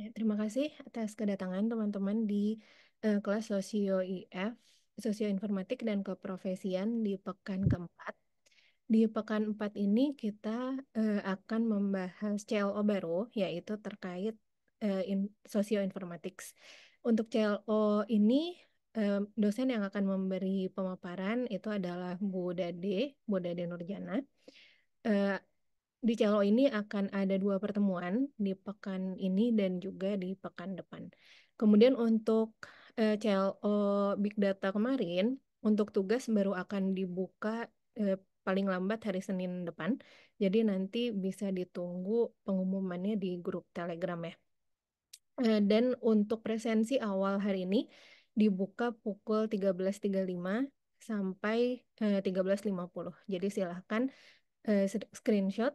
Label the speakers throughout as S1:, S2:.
S1: Ya, terima kasih atas kedatangan teman-teman di uh, kelas Sosio IF, Sosio Informatik dan Keprofesian di pekan keempat. Di pekan empat ini kita uh, akan membahas CLO baru, yaitu terkait uh, in, Sosio Informatics. Untuk CLO ini, uh, dosen yang akan memberi pemaparan itu adalah Bu Dade, Bu Dade Nurjana. Uh, di Celo ini akan ada dua pertemuan di pekan ini dan juga di pekan depan. Kemudian untuk uh, eh, CLO Big Data kemarin, untuk tugas baru akan dibuka uh, paling lambat hari Senin depan. Jadi nanti bisa ditunggu pengumumannya di grup Telegram ya. Uh, dan untuk presensi awal hari ini dibuka pukul 13.35 sampai uh, 13.50. Jadi silahkan uh, screenshot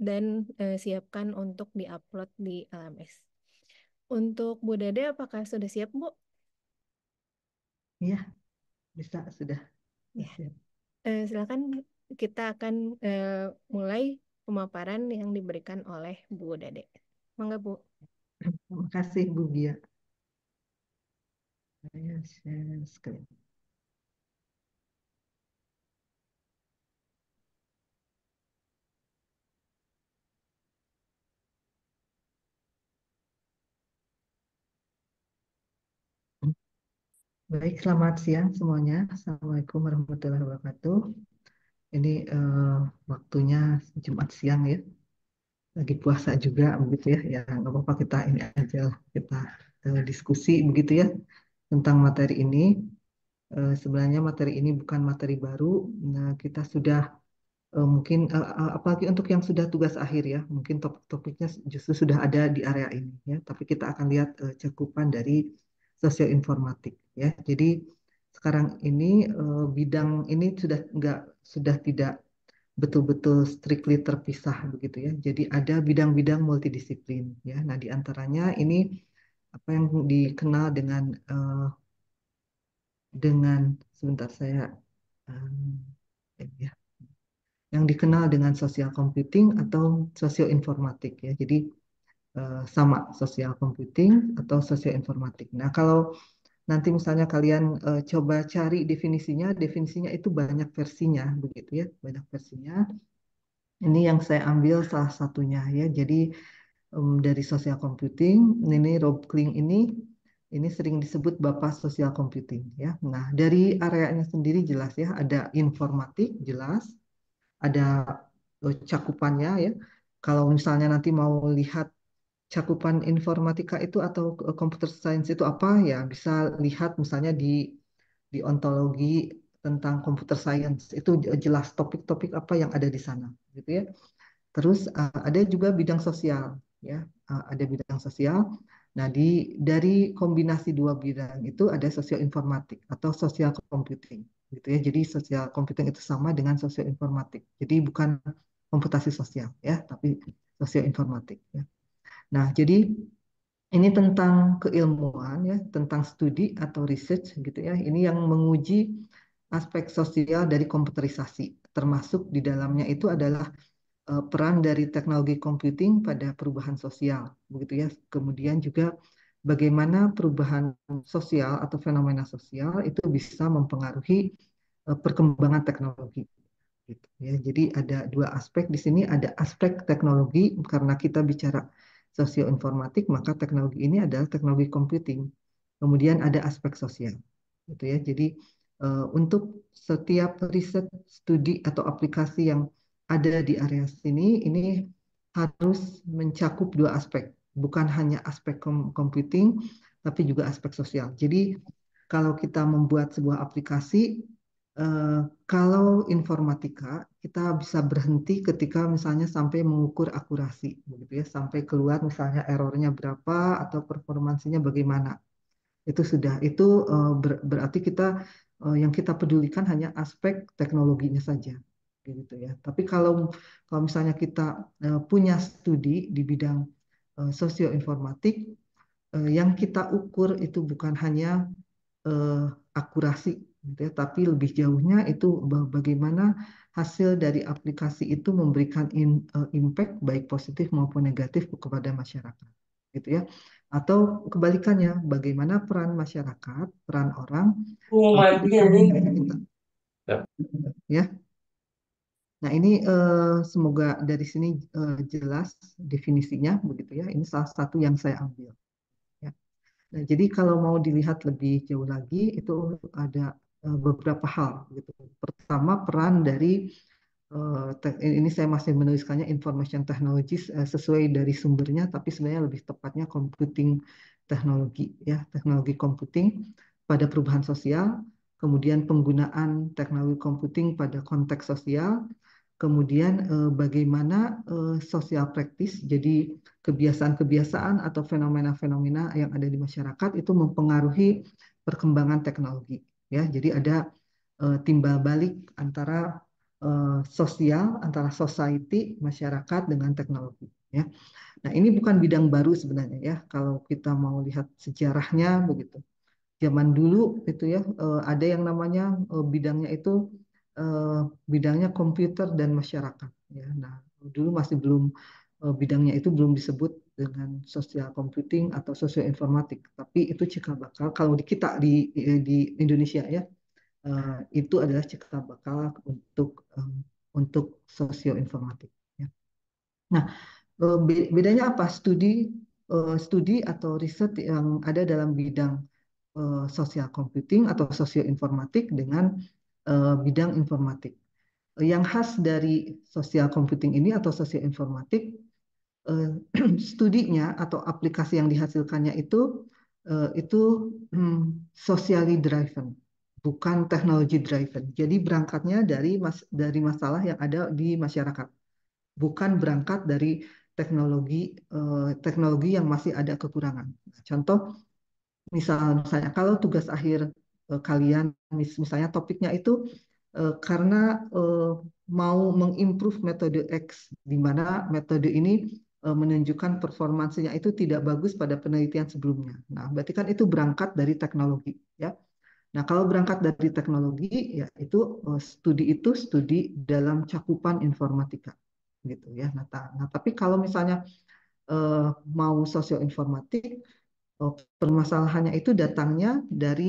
S1: dan eh, siapkan untuk diupload di LMS. Untuk Bu Dede, apakah sudah siap, Bu?
S2: Iya, bisa sudah. Ya. Siap.
S1: Eh, silakan kita akan eh, mulai pemaparan yang diberikan oleh Bu Dede. Mangga, Bu.
S2: Terima kasih, Bu Gia. Saya share screen. Baik, selamat siang semuanya. Assalamualaikum warahmatullahi wabarakatuh. Ini uh, waktunya Jumat siang ya. Lagi puasa juga begitu ya. Ya nggak apa-apa kita ini aja kita uh, diskusi begitu ya tentang materi ini. Uh, sebenarnya materi ini bukan materi baru. Nah, kita sudah uh, mungkin uh, apalagi untuk yang sudah tugas akhir ya, mungkin topik-topiknya justru sudah ada di area ini ya. Tapi kita akan lihat uh, cakupan dari Sosial Informatik, ya. Jadi sekarang ini eh, bidang ini sudah enggak sudah tidak betul-betul strictly terpisah begitu ya. Jadi ada bidang-bidang multidisiplin ya. Nah, diantaranya ini apa yang dikenal dengan uh, dengan sebentar saya eh, ya. yang dikenal dengan Sosial computing atau Sosial Informatik, ya. Jadi Eh, sama sosial computing atau social informatik. Nah, kalau nanti misalnya kalian uh, coba cari definisinya, definisinya itu banyak versinya begitu ya, banyak versinya. Ini yang saya ambil salah satunya ya. Jadi um, dari sosial computing, ini Rob Kling ini ini sering disebut bapak sosial computing ya. Nah, dari areanya sendiri jelas ya, ada informatik jelas, ada eh, cakupannya ya. Kalau misalnya nanti mau lihat cakupan informatika itu atau eh, computer science itu apa ya bisa lihat misalnya di di ontologi tentang computer science itu eh, jelas topik-topik apa yang ada di sana gitu ya. Terus eh, ada juga bidang sosial ya, ada bidang sosial. Nah, di dari kombinasi dua bidang itu ada sosial informatik atau sosial computing gitu ya. Jadi sosial computing itu sama dengan sosial informatik. Jadi bukan komputasi sosial ya, tapi sosial informatik ya. Nah, jadi ini tentang keilmuan ya, tentang studi atau research gitu ya. Ini yang menguji aspek sosial dari komputerisasi. Termasuk di dalamnya itu adalah eh, peran dari teknologi computing pada perubahan sosial, begitu ya. Kemudian juga bagaimana perubahan sosial atau fenomena sosial itu bisa mempengaruhi eh, perkembangan teknologi. Gitu ya. Jadi ada dua aspek di sini, ada aspek teknologi karena kita bicara sosioinformatik, maka teknologi ini adalah teknologi computing. Kemudian ada aspek sosial. Gitu ya. Jadi uh, untuk setiap riset, studi atau aplikasi yang ada di area sini ini harus mencakup dua aspek, bukan hanya aspek computing tapi juga aspek sosial. Jadi kalau kita membuat sebuah aplikasi Eh, kalau informatika kita bisa berhenti ketika misalnya sampai mengukur akurasi, begitu ya, sampai keluar misalnya errornya berapa atau performansinya bagaimana. Itu sudah, itu uh, ber, berarti kita uh, yang kita pedulikan hanya aspek teknologinya saja, gitu ya. Tapi kalau kalau misalnya kita punya studi di bidang sosioinformatik, yang kita ukur itu bukan hanya akurasi Gitu ya, tapi lebih jauhnya itu bagaimana hasil dari aplikasi itu memberikan in, uh, impact baik positif maupun negatif kepada masyarakat gitu ya atau kebalikannya bagaimana peran masyarakat peran orang oh, ya. ya nah ini uh, semoga dari sini uh, jelas definisinya begitu ya ini salah satu yang saya ambil ya. Nah, jadi kalau mau dilihat lebih jauh lagi, itu ada Eh, beberapa hal. Gitu. Pertama peran dari eh, ini saya masih menuliskannya information technologies eh, sesuai dari sumbernya, tapi sebenarnya lebih tepatnya computing teknologi ya teknologi computing pada perubahan sosial, kemudian penggunaan teknologi computing pada konteks sosial, kemudian bagaimana sosial praktis, jadi kebiasaan-kebiasaan atau fenomena-fenomena yang ada di masyarakat itu mempengaruhi perkembangan teknologi ya jadi ada uh, timbal balik antara uh, sosial antara society masyarakat dengan teknologi ya nah ini bukan bidang baru sebenarnya ya kalau kita mau lihat sejarahnya begitu zaman dulu itu ya uh, ada yang namanya uh, bidangnya itu uh, bidangnya komputer dan masyarakat ya nah dulu masih belum bidangnya itu belum disebut dengan sosial computing atau sosioinformatik informatik. Tapi itu cikal bakal kalau di kita di di Indonesia ya uh, itu adalah cikal bakal untuk um, untuk sosial informatik. Ya. Nah eh, bedanya apa studi uh, studi atau riset yang ada dalam bidang uh, sosial computing atau sosioinformatik informatik dengan uh, bidang informatik. Yang khas dari sosial computing ini atau sosioinformatik informatik Eh, studinya atau aplikasi yang dihasilkannya itu eh, itu hmm, socially driven, bukan technology driven. Jadi berangkatnya dari mas dari masalah yang ada di masyarakat, bukan berangkat dari teknologi eh, teknologi yang masih ada kekurangan. Contoh misal misalnya kalau tugas akhir kalian mis misalnya topiknya itu karena mau mengimprove metode X di mana metode ini E, menunjukkan performansinya itu tidak bagus pada penelitian sebelumnya. Nah, berarti kan itu berangkat dari teknologi, ya. Nah, kalau berangkat dari teknologi, ya itu e, studi itu studi dalam cakupan informatika, gitu ya. Nah, nah tapi kalau misalnya eh, mau sosioinformatik, oh, permasalahannya itu datangnya dari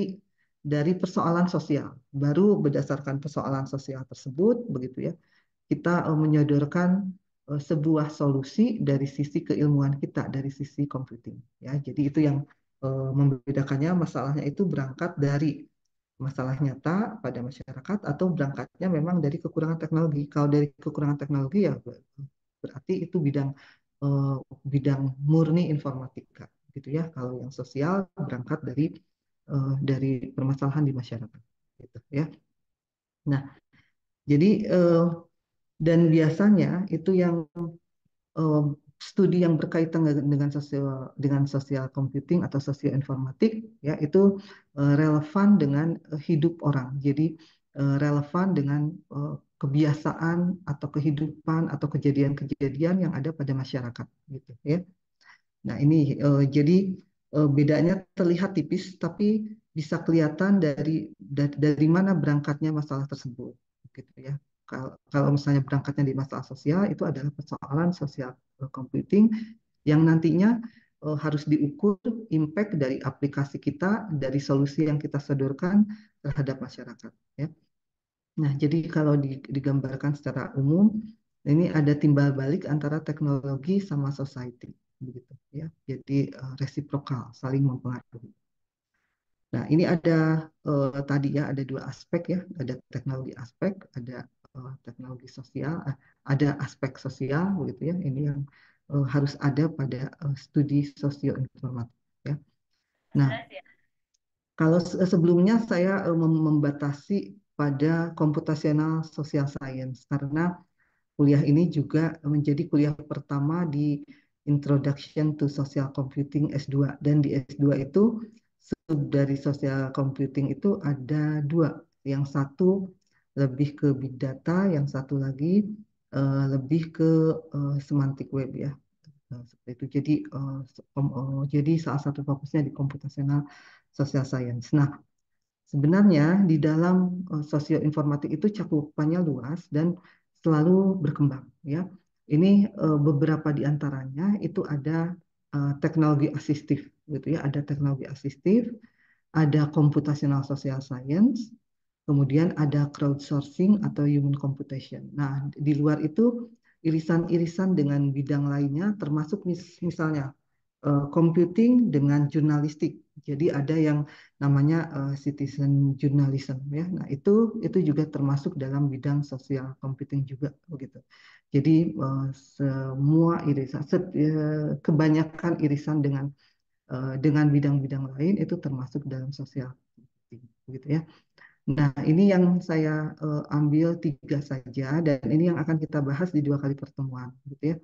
S2: dari persoalan sosial. Baru berdasarkan persoalan sosial tersebut, begitu ya, kita menyodorkan Eh, sebuah solusi dari sisi keilmuan kita, dari sisi computing. Ya, jadi itu yang eh, membedakannya masalahnya itu berangkat dari masalah nyata pada masyarakat atau berangkatnya memang dari kekurangan teknologi. Kalau dari kekurangan teknologi ya berarti itu bidang eh, bidang murni informatika gitu ya. Kalau yang sosial berangkat dari dari permasalahan di masyarakat gitu ya. Nah, jadi dan biasanya itu yang um, studi yang berkaitan dengan sosial dengan sosial computing atau sosial informatik ya itu uh, relevan dengan eh, hidup orang. Jadi uh, relevan dengan uh, kebiasaan atau kehidupan atau kejadian-kejadian yang ada pada masyarakat gitu ya. Nah, ini uh, jadi uh, bedanya terlihat tipis tapi bisa kelihatan dari dari, dari mana berangkatnya masalah tersebut gitu ya kalau misalnya berangkatnya di masalah sosial itu adalah persoalan sosial computing yang nantinya uh, harus diukur impact dari aplikasi kita dari solusi yang kita sedurkan terhadap masyarakat ya. Nah, jadi kalau digambarkan secara umum ini ada timbal balik antara teknologi sama society begitu ya. Jadi uh, resiprokal saling mempengaruhi. Nah, ini ada uh, tadi ya ada dua aspek ya, ada teknologi aspek, ada uh, teknologi sosial uh, ada aspek sosial gitu ya ini yang uh, harus ada pada uh, studi sosio informatif ya. Nah, ya. kalau sebelumnya saya membatasi pada komputasional social science karena kuliah ini juga menjadi kuliah pertama di Introduction to Social Computing S2 dan di S2 itu sub dari social computing itu ada dua yang satu lebih ke big data, yang satu lagi uh, lebih ke uh, semantik web ya. Nah, seperti itu. Jadi uh, um, uh, jadi salah satu fokusnya di computational social science. Nah, sebenarnya di dalam uh, sosio itu cakupannya luas dan selalu berkembang ya. Ini uh, beberapa di antaranya itu ada uh, teknologi asistif gitu ya, ada teknologi asistif, ada computational social science, Kemudian ada crowdsourcing atau human computation. Nah, di luar itu irisan-irisan dengan bidang lainnya termasuk mis misalnya uh, computing dengan jurnalistik. Jadi ada yang namanya uh, citizen journalism ya. Nah, itu itu juga termasuk dalam bidang sosial computing juga begitu. Jadi uh, semua irisan set, uh, kebanyakan irisan dengan uh, dengan bidang-bidang lain itu termasuk dalam sosial computing begitu ya. Nah, ini yang saya uh, ambil tiga saja dan ini yang akan kita bahas di dua kali pertemuan, gitu ya.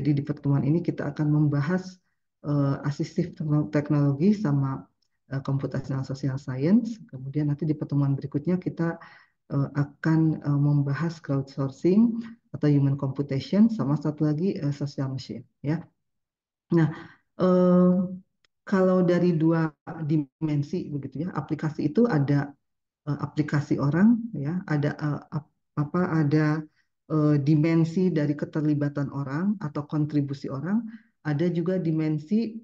S2: Jadi di pertemuan ini kita akan membahas uh, asistif teknologi sama uh, computational social science. Kemudian nanti di pertemuan berikutnya kita uh, akan uh, membahas crowdsourcing atau human computation sama satu lagi uh, social machine, ya. Nah, uh, kalau dari dua dimensi begitu ya, aplikasi itu ada Eh, aplikasi orang ya ada eh, apa ada eh, dimensi dari keterlibatan orang atau kontribusi orang ada juga dimensi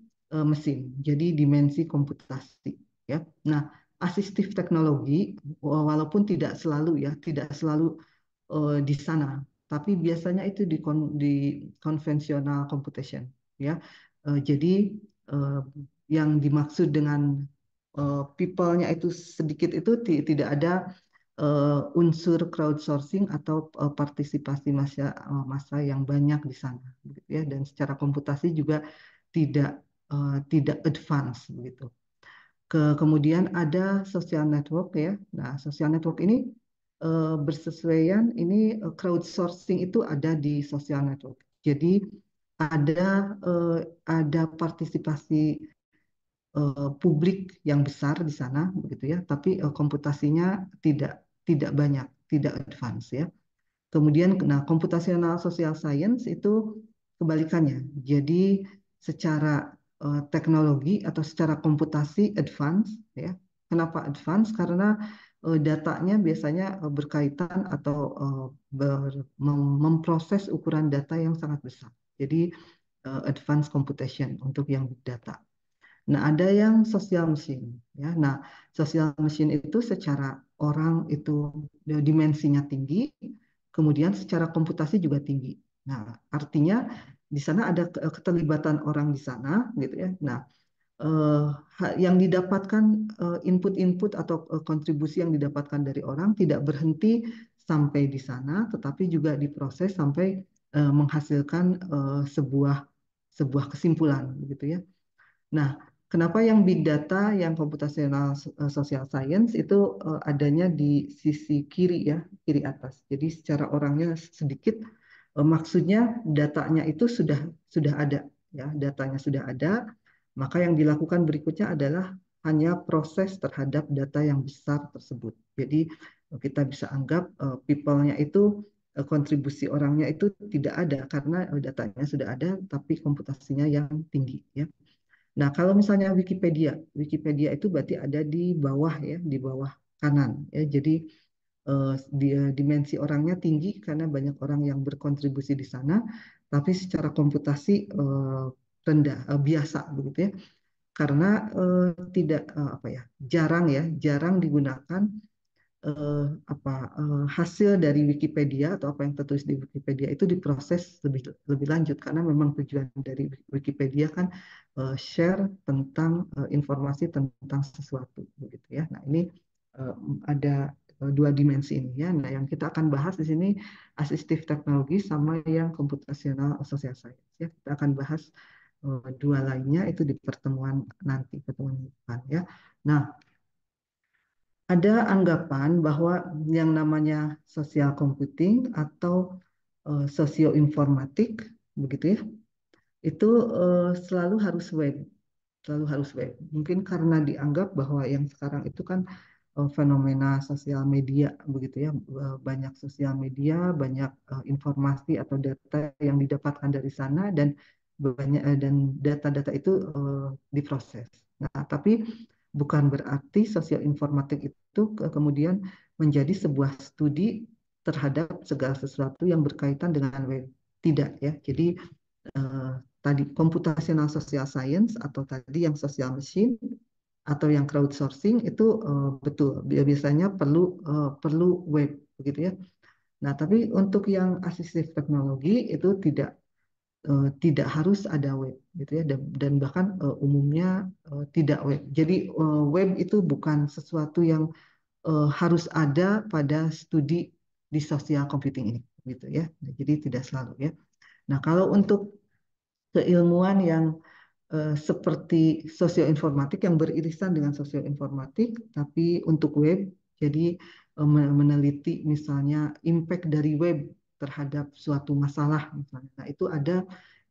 S2: mesin jadi dimensi komputasi ya nah asistif teknologi walaupun tidak selalu ya tidak selalu di sana tapi biasanya itu di, kon di konvensional computation ya jadi yang dimaksud dengan uh, people-nya itu sedikit itu tidak ada uh, unsur crowdsourcing atau uh, partisipasi masa uh, masa yang banyak di sana gitu ya dan secara komputasi juga tidak uh, tidak advance begitu. Ke, kemudian ada social network ya. Nah, social network ini uh, bersesuaian ini uh, crowdsourcing itu ada di social network. Jadi ada uh, ada partisipasi uh, publik yang besar di sana begitu ya tapi uh, komputasinya tidak tidak banyak tidak advance ya kemudian nah komputasional social science itu kebalikannya jadi secara uh, teknologi atau secara komputasi advance ya kenapa advance karena uh, datanya biasanya uh, berkaitan atau uh, ber, mem memproses ukuran data yang sangat besar jadi uh, advanced computation untuk yang big data Nah, ada yang sosial mesin, ya. Nah, sosial mesin itu secara orang itu e, dimensinya tinggi, kemudian secara komputasi juga tinggi. Nah, artinya di sana ada e, keterlibatan orang di sana, gitu ya. Nah, eh, yang didapatkan e, input-input atau kontribusi yang didapatkan dari orang tidak berhenti sampai di sana, tetapi juga diproses sampai eh, menghasilkan eh, sebuah sebuah kesimpulan, gitu ya. Nah, Kenapa yang big data, yang computational eh, social science itu eh, adanya di sisi kiri ya, kiri atas. Jadi secara orangnya sedikit, eh, maksudnya datanya itu sudah sudah ada ya, datanya sudah ada. Maka yang dilakukan berikutnya adalah hanya proses terhadap data yang besar tersebut. Jadi kita bisa anggap people-nya itu kontribusi orangnya itu tidak ada karena datanya sudah ada tapi komputasinya yang tinggi ya. Nah, kalau misalnya Wikipedia, Wikipedia itu berarti ada di bawah ya, di bawah kanan ya. Jadi eh, dia eh, dimensi orangnya tinggi karena banyak orang yang berkontribusi di sana, tapi secara komputasi eh, rendah, eh, biasa begitu ya. Karena eh, tidak eh, apa ya, jarang ya, jarang digunakan uh, apa uh, hasil dari Wikipedia atau apa yang tertulis di Wikipedia itu diproses lebih lebih lanjut karena memang tujuan dari Wikipedia kan uh, share tentang uh, informasi tentang sesuatu begitu ya. Nah ini uh, ada dua dimensi ini ya. Nah, yang kita akan bahas di sini asistif teknologi sama yang computational social science ya. Kita akan bahas dua lainnya itu di pertemuan nanti, pertemuan depan ya. Nah, ada anggapan bahwa yang namanya social computing atau uh, sosioinformatik begitu ya itu uh, selalu harus web selalu harus web mungkin karena dianggap bahwa yang sekarang itu kan uh, fenomena sosial media begitu ya banyak sosial media banyak uh, informasi atau data yang didapatkan dari sana dan banyak uh, dan data-data itu uh, diproses nah tapi Bukan berarti sosial informatik itu kemudian menjadi sebuah studi terhadap segala sesuatu yang berkaitan dengan web. Tidak ya. Jadi eh, tadi computational social science atau tadi yang social machine atau yang crowdsourcing itu eh, betul biasanya perlu eh, perlu web begitu ya. Nah, tapi untuk yang asistif teknologi itu tidak Eh, tidak harus ada web gitu ya dan, bahkan uh, umumnya uh, tidak web. Jadi uh, web itu bukan sesuatu yang uh, harus ada pada studi di sosial computing ini gitu ya. Nah, jadi tidak selalu ya. Nah, kalau untuk keilmuan yang Uh, seperti sosioinformatik yang beririsan dengan sosioinformatik, tapi untuk web, jadi uh, meneliti misalnya impact dari web terhadap suatu masalah misalnya. Nah, itu ada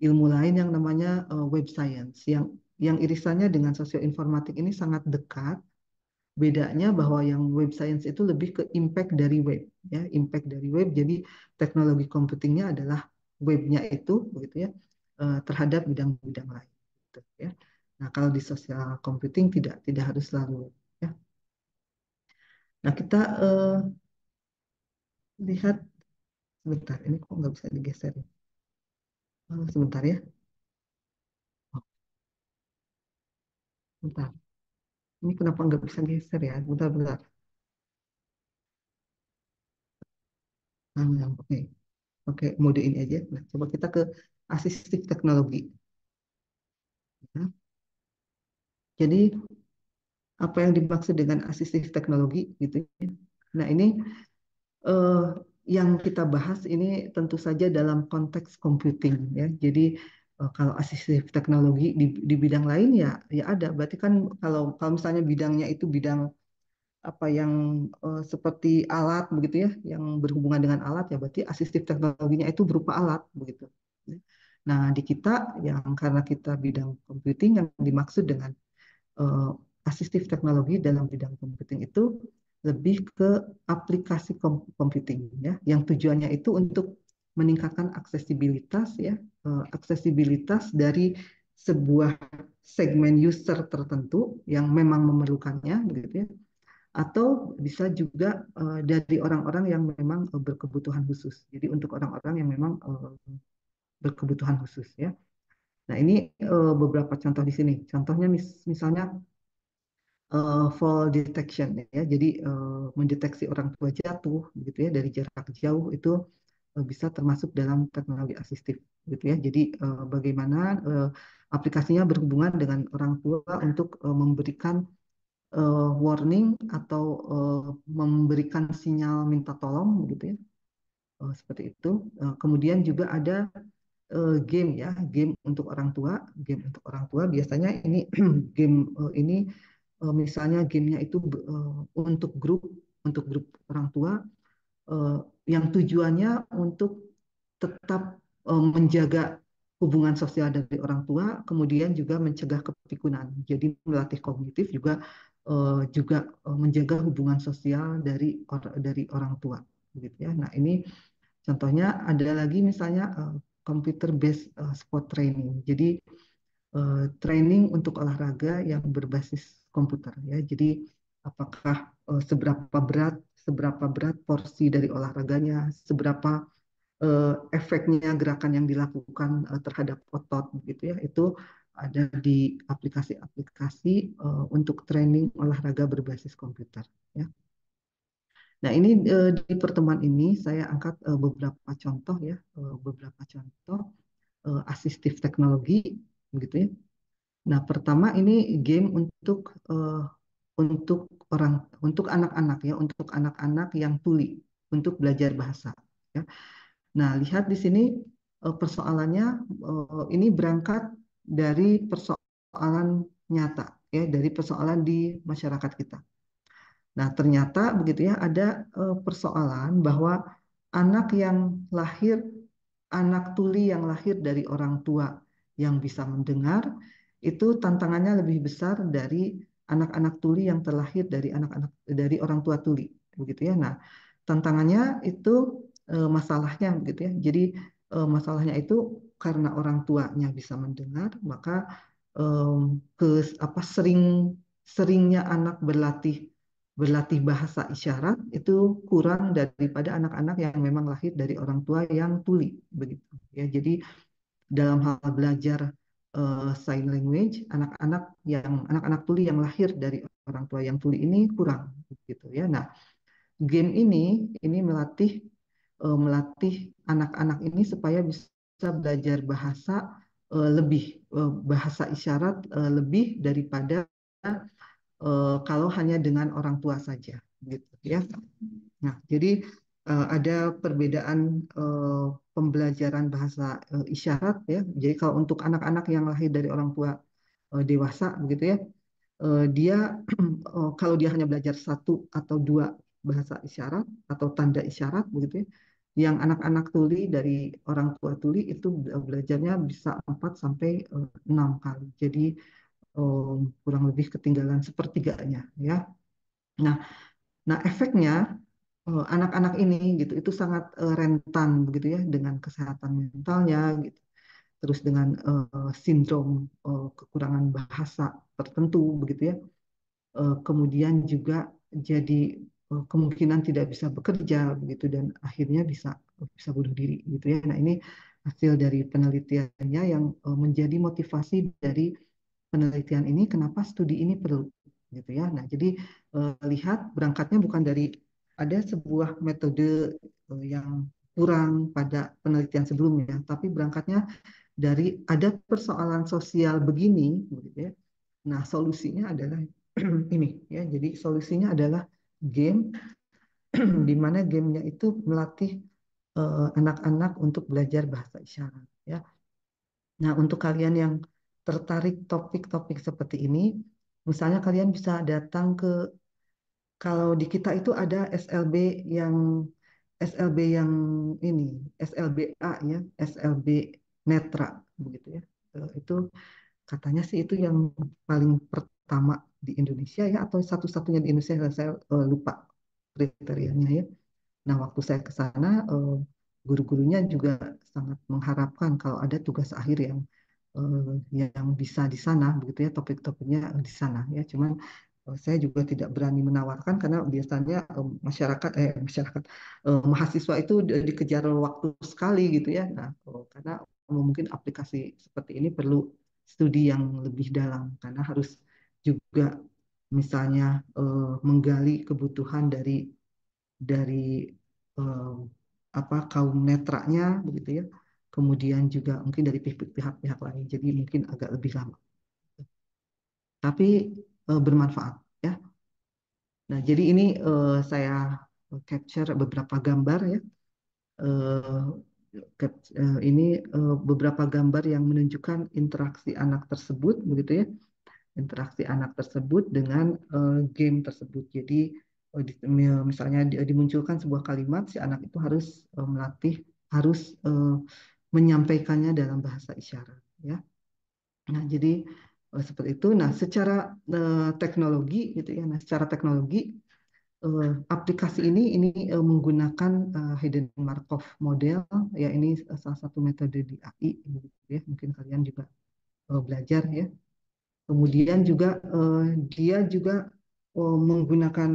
S2: ilmu lain yang namanya uh, web science yang yang irisannya dengan sosioinformatik ini sangat dekat. Bedanya bahwa yang web science itu lebih ke impact dari web, ya, impact dari web. Jadi teknologi computingnya adalah webnya itu, begitu ya, uh, terhadap bidang-bidang lain. Gitu, ya. Nah, kalau di sosial computing tidak tidak harus selalu Ya. Nah, kita uh, lihat sebentar ini kok nggak bisa digeser ya oh, sebentar ya sebentar. ini kenapa nggak bisa geser ya bentar bentar nah, nah oke okay. okay, mode ini aja nah, coba kita ke asistif teknologi nah. jadi apa yang dimaksud dengan asistif teknologi gitu ya. nah ini uh, yang kita bahas ini tentu saja dalam konteks computing ya. Jadi eh, kalau asistif teknologi di, di bidang lain ya ya ada. Berarti kan kalau kalau misalnya bidangnya itu bidang apa yang uh, seperti alat begitu ya, yang berhubungan dengan alat ya berarti asistif teknologinya itu berupa alat begitu. Nah di kita yang karena kita bidang computing yang dimaksud dengan uh, asistif teknologi dalam bidang computing itu lebih ke aplikasi computing ya yang tujuannya itu untuk meningkatkan aksesibilitas ya eh, aksesibilitas dari sebuah segmen user tertentu yang memang memerlukannya begitu ya atau bisa juga uh, dari orang-orang yang memang uh, berkebutuhan khusus. Jadi untuk orang-orang yang memang uh, berkebutuhan khusus ya. Nah, ini uh, beberapa contoh di sini. Contohnya mis misalnya uh, fall detection ya. Jadi uh, mendeteksi orang tua jatuh gitu ya dari jarak jauh itu uh, bisa termasuk dalam teknologi asistif gitu ya. Jadi uh, bagaimana uh, aplikasinya berhubungan dengan orang tua untuk uh, memberikan uh, warning atau uh, memberikan sinyal minta tolong gitu ya. Uh, seperti itu. Uh, kemudian juga ada game ya, game untuk orang tua, game untuk orang tua. Biasanya ini game ini Eh, misalnya gamenya itu eh, untuk grup untuk grup orang tua eh, yang tujuannya untuk tetap menjaga hubungan sosial dari orang tua, kemudian juga mencegah kepikunan. Jadi melatih kognitif juga juga menjaga hubungan sosial dari dari orang tua, gitu ya. Nah ini contohnya ada lagi misalnya computer based sport training. Jadi training untuk olahraga yang berbasis komputer ya. Jadi apakah uh, seberapa berat seberapa berat porsi dari olahraganya, seberapa uh, efeknya gerakan yang dilakukan uh, terhadap otot gitu ya. Itu ada di aplikasi-aplikasi uh, untuk training olahraga berbasis komputer ya. Nah, ini uh, di pertemuan ini saya angkat uh, beberapa contoh ya, uh, beberapa contoh uh, asistif teknologi begitu ya Nah, pertama ini game untuk uh, untuk orang untuk anak-anak ya, untuk anak-anak yang tuli untuk belajar bahasa ya. Nah, lihat di sini uh, persoalannya uh, ini berangkat dari persoalan nyata ya, dari persoalan di masyarakat kita. Nah, ternyata begitu ya ada persoalan bahwa anak yang lahir anak tuli yang lahir dari orang tua yang bisa mendengar itu tantangannya lebih besar dari anak-anak tuli yang terlahir dari anak-anak dari orang tua tuli begitu ya nah tantangannya itu e, masalahnya begitu ya jadi e, masalahnya itu karena orang tuanya bisa mendengar maka e, ke apa sering seringnya anak berlatih berlatih bahasa isyarat itu kurang daripada anak-anak yang memang lahir dari orang tua yang tuli begitu ya jadi dalam hal belajar uh, sign language anak-anak yang anak-anak tuli yang lahir dari orang tua yang tuli ini kurang gitu ya. Nah, game ini ini melatih uh, melatih anak-anak ini supaya bisa belajar bahasa uh, lebih uh, bahasa isyarat uh, lebih daripada uh, kalau hanya dengan orang tua saja gitu ya. Nah, jadi uh, ada perbedaan uh, pembelajaran bahasa uh, isyarat ya. Jadi kalau untuk anak-anak yang lahir dari orang tua uh, dewasa begitu ya, uh, dia uh, kalau dia hanya belajar satu atau dua bahasa isyarat atau tanda isyarat begitu ya, yang anak-anak tuli dari orang tua tuli itu belajarnya bisa 4 sampai enam kali. Jadi kurang lebih ketinggalan sepertiganya ya. Nah, nah efeknya Eh, anak-anak ini gitu itu sangat eh, rentan begitu ya dengan kesehatan mentalnya gitu terus dengan uh, sindrom uh, kekurangan bahasa tertentu begitu ya uh, kemudian juga jadi uh, kemungkinan tidak bisa bekerja begitu dan akhirnya bisa bisa bunuh diri gitu ya nah ini hasil dari penelitiannya yang uh, menjadi motivasi dari penelitian ini kenapa studi ini perlu gitu ya nah jadi uh, lihat berangkatnya bukan dari ada sebuah metode eh, yang kurang pada penelitian sebelumnya, tapi berangkatnya dari ada persoalan sosial begini, gitu ya. Nah, solusinya adalah ini ya. Jadi solusinya adalah game di mana gamenya itu melatih eh, anak-anak uh, untuk belajar bahasa isyarat ya. Nah, untuk kalian yang tertarik topik-topik seperti ini, misalnya kalian bisa datang ke kalau di kita itu ada SLB yang SLB yang ini, SLBA ya, SLB netra begitu ya. Eh, itu katanya sih itu yang paling pertama di Indonesia ya atau satu-satunya di Indonesia saya uh, lupa kriterianya ya. Nah, waktu saya ke sana uh, guru-gurunya juga sangat mengharapkan kalau ada tugas akhir yang uh, yang bisa di sana begitu ya topik-topiknya di sana ya. Cuman Eh, saya juga tidak berani menawarkan karena biasanya eh, masyarakat eh masyarakat eh, mahasiswa itu dikejar waktu sekali gitu ya. Nah, oh, karena oh, mungkin aplikasi seperti ini perlu studi yang lebih dalam karena harus juga misalnya eh, menggali kebutuhan dari dari eh, apa kaum netranya begitu ya. Kemudian juga mungkin dari pihak-pihak lain. Jadi mungkin agak lebih lama. Tapi uh, bermanfaat ya. Nah, jadi ini uh, saya capture beberapa gambar ya. Uh, ini uh, beberapa gambar yang menunjukkan interaksi anak tersebut begitu ya. Interaksi anak tersebut dengan uh, game tersebut. Jadi misalnya dimunculkan sebuah kalimat si anak itu harus melatih harus menyampaikannya dalam bahasa isyarat ya. Nah, jadi Eh, seperti itu. Nah, secara uh, teknologi gitu ya. Nah, secara teknologi uh, aplikasi ini ini uh, menggunakan uh, hidden Markov model ya ini salah satu metode di AI gitu ya. Mungkin kalian juga uh, belajar ya. Kemudian juga uh, dia juga uh, menggunakan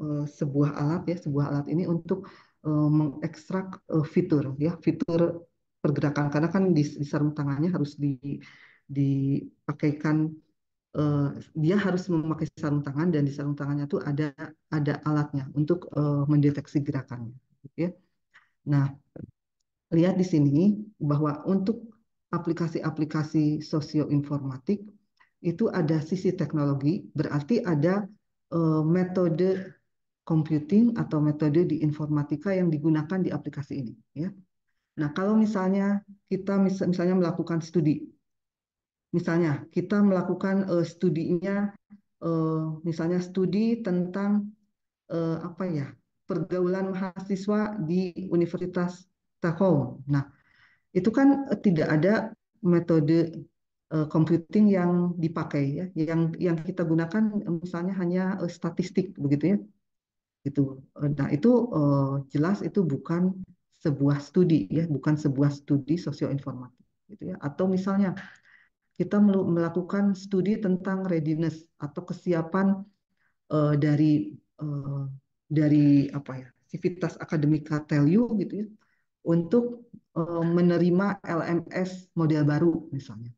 S2: uh, sebuah alat ya, sebuah alat ini untuk uh, mengekstrak uh, fitur ya, fitur pergerakan karena kan di, di sarung tangannya harus di dipakaikan eh, dia harus memakai sarung tangan dan di sarung tangannya tuh ada ada alatnya untuk uh, mendeteksi gerakannya. Gitu ya. Nah, lihat di sini bahwa untuk aplikasi-aplikasi sosioinformatik itu ada sisi teknologi, berarti ada uh, metode computing atau metode di informatika yang digunakan di aplikasi ini. Ya. Nah, kalau misalnya kita mis misalnya melakukan studi Misalnya kita melakukan uh, studinya, uh, misalnya studi tentang uh, apa ya pergaulan mahasiswa di Universitas Stockholm. Nah, itu kan tidak ada metode uh, computing yang dipakai ya, yang yang kita gunakan misalnya hanya uh, statistik begitu ya, gitu. Nah itu uh, jelas itu bukan sebuah studi ya, bukan sebuah studi sosioinformatik gitu ya. Atau misalnya kita melakukan studi tentang readiness atau kesiapan uh, dari uh, dari apa ya aktivitas akademika TELU gitu ya untuk uh, menerima LMS model baru misalnya.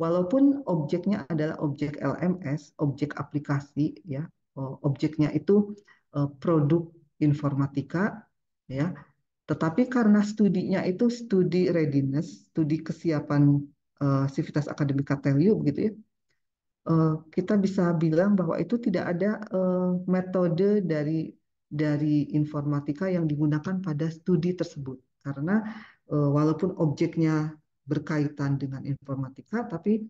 S2: Walaupun objeknya adalah objek LMS, objek aplikasi ya, objeknya itu uh, produk informatika ya, tetapi karena studinya itu studi readiness, studi kesiapan Eh, sivitas akademika telium gitu ya eh, kita bisa bilang bahwa itu tidak ada eh, metode dari dari informatika yang digunakan pada studi tersebut karena walaupun objeknya berkaitan dengan informatika tapi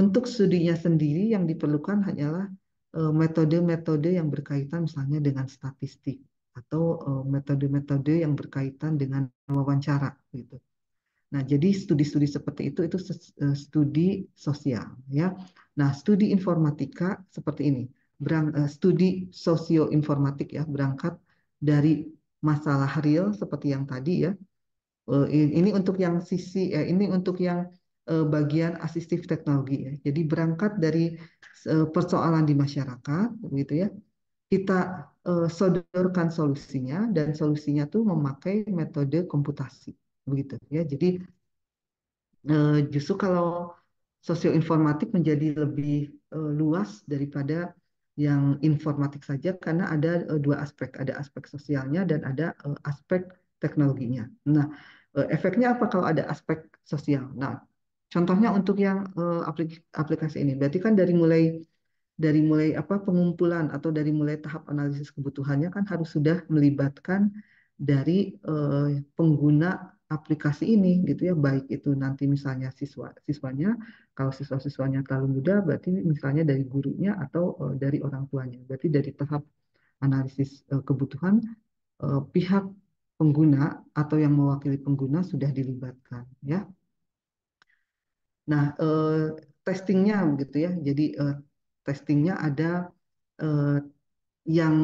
S2: untuk studinya sendiri yang diperlukan hanyalah metode-metode yang berkaitan misalnya dengan statistik atau metode-metode yang berkaitan dengan wawancara gitu. Nah, jadi studi-studi seperti itu itu eh, studi sosial ya. Nah, studi informatika seperti ini, berang, eh, studi sosioinformatik ya, berangkat dari masalah real seperti yang tadi ya. Eh, ini untuk yang sisi ini untuk yang bagian asistif teknologi ya. Jadi berangkat dari persoalan di masyarakat begitu ya. Kita sodorkan solusinya dan solusinya tuh memakai metode komputasi begitu ya. Jadi eh, justru kalau sosioinformatik menjadi lebih eh, luas daripada yang informatik saja karena ada eh, dua aspek, ada aspek sosialnya dan ada aspek teknologinya. Nah, efeknya apa kalau ada aspek sosial? Nah, contohnya untuk yang aplikasi ini, berarti kan dari mulai dari mulai apa pengumpulan atau dari mulai tahap analisis kebutuhannya kan harus sudah melibatkan dari pengguna aplikasi ini gitu ya baik itu nanti misalnya siswa siswanya kalau siswa siswanya terlalu muda berarti misalnya dari gurunya atau uh, dari orang tuanya berarti dari tahap analisis uh, kebutuhan uh, pihak pengguna atau yang mewakili pengguna sudah dilibatkan ya nah uh, testingnya gitu ya jadi uh, testingnya ada uh, yang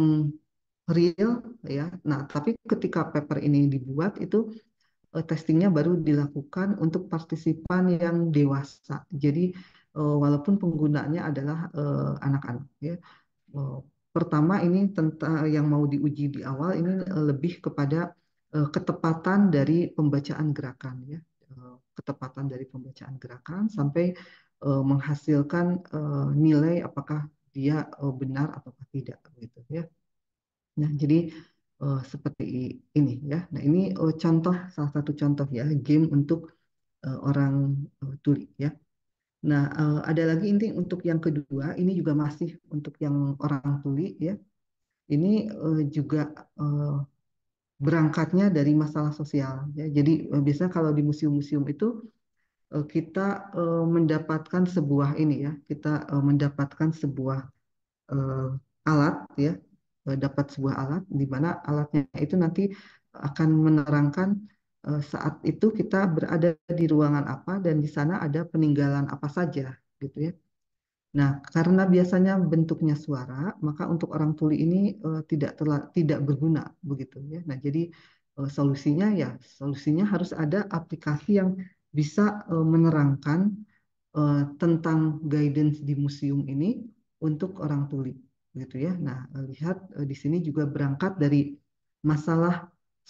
S2: real ya nah tapi ketika paper ini dibuat itu Eh, testingnya baru dilakukan untuk partisipan yang dewasa. Jadi eh, walaupun penggunanya adalah eh, anak-anak ya. Pertama ini tentang yang mau diuji di awal ini lebih kepada ketepatan dari pembacaan gerakan ya ketepatan dari pembacaan gerakan sampai menghasilkan nilai apakah dia benar atau tidak gitu ya nah jadi uh, seperti ini ya. Nah ini uh, contoh salah satu contoh ya game untuk uh, orang uh, tuli ya. Nah uh, ada lagi ini untuk yang kedua ini juga masih untuk yang orang tuli ya. Ini uh, juga uh, berangkatnya dari masalah sosial ya. Jadi uh, biasanya kalau di museum-museum itu uh, kita uh, mendapatkan sebuah ini ya kita uh, mendapatkan sebuah uh, alat ya Eh, dapat sebuah alat di mana alatnya itu nanti akan menerangkan eh, saat itu kita berada di ruangan apa dan di sana ada peninggalan apa saja gitu ya. Nah, karena biasanya bentuknya suara, maka untuk orang tuli ini uh, tidak telah, tidak berguna begitu ya. Nah, jadi uh, solusinya ya solusinya harus ada aplikasi yang bisa uh, menerangkan uh, tentang guidance di museum ini untuk orang tuli gitu ya. Nah, eh, lihat eh, di sini juga berangkat dari masalah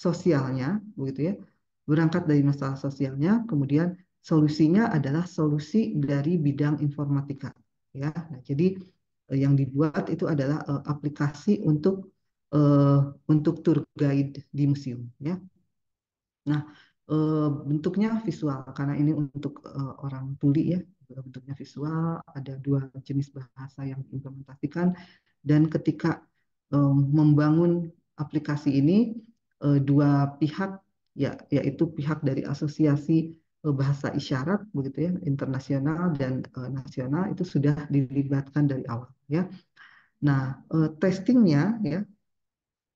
S2: sosialnya, begitu ya. Berangkat dari masalah sosialnya, kemudian solusinya adalah solusi dari bidang informatika, ya. Nah, jadi eh, yang dibuat itu adalah aplikasi untuk untuk tour guide di museum, ya. Nah, bentuknya visual karena ini untuk orang tuli ya bentuknya visual, ada dua jenis bahasa yang diimplementasikan dan ketika eh, membangun aplikasi ini eh, dua pihak ya yaitu pihak dari asosiasi eh, bahasa isyarat begitu ya internasional dan uh, nasional itu sudah dilibatkan dari awal ya. Nah uh, testingnya ya,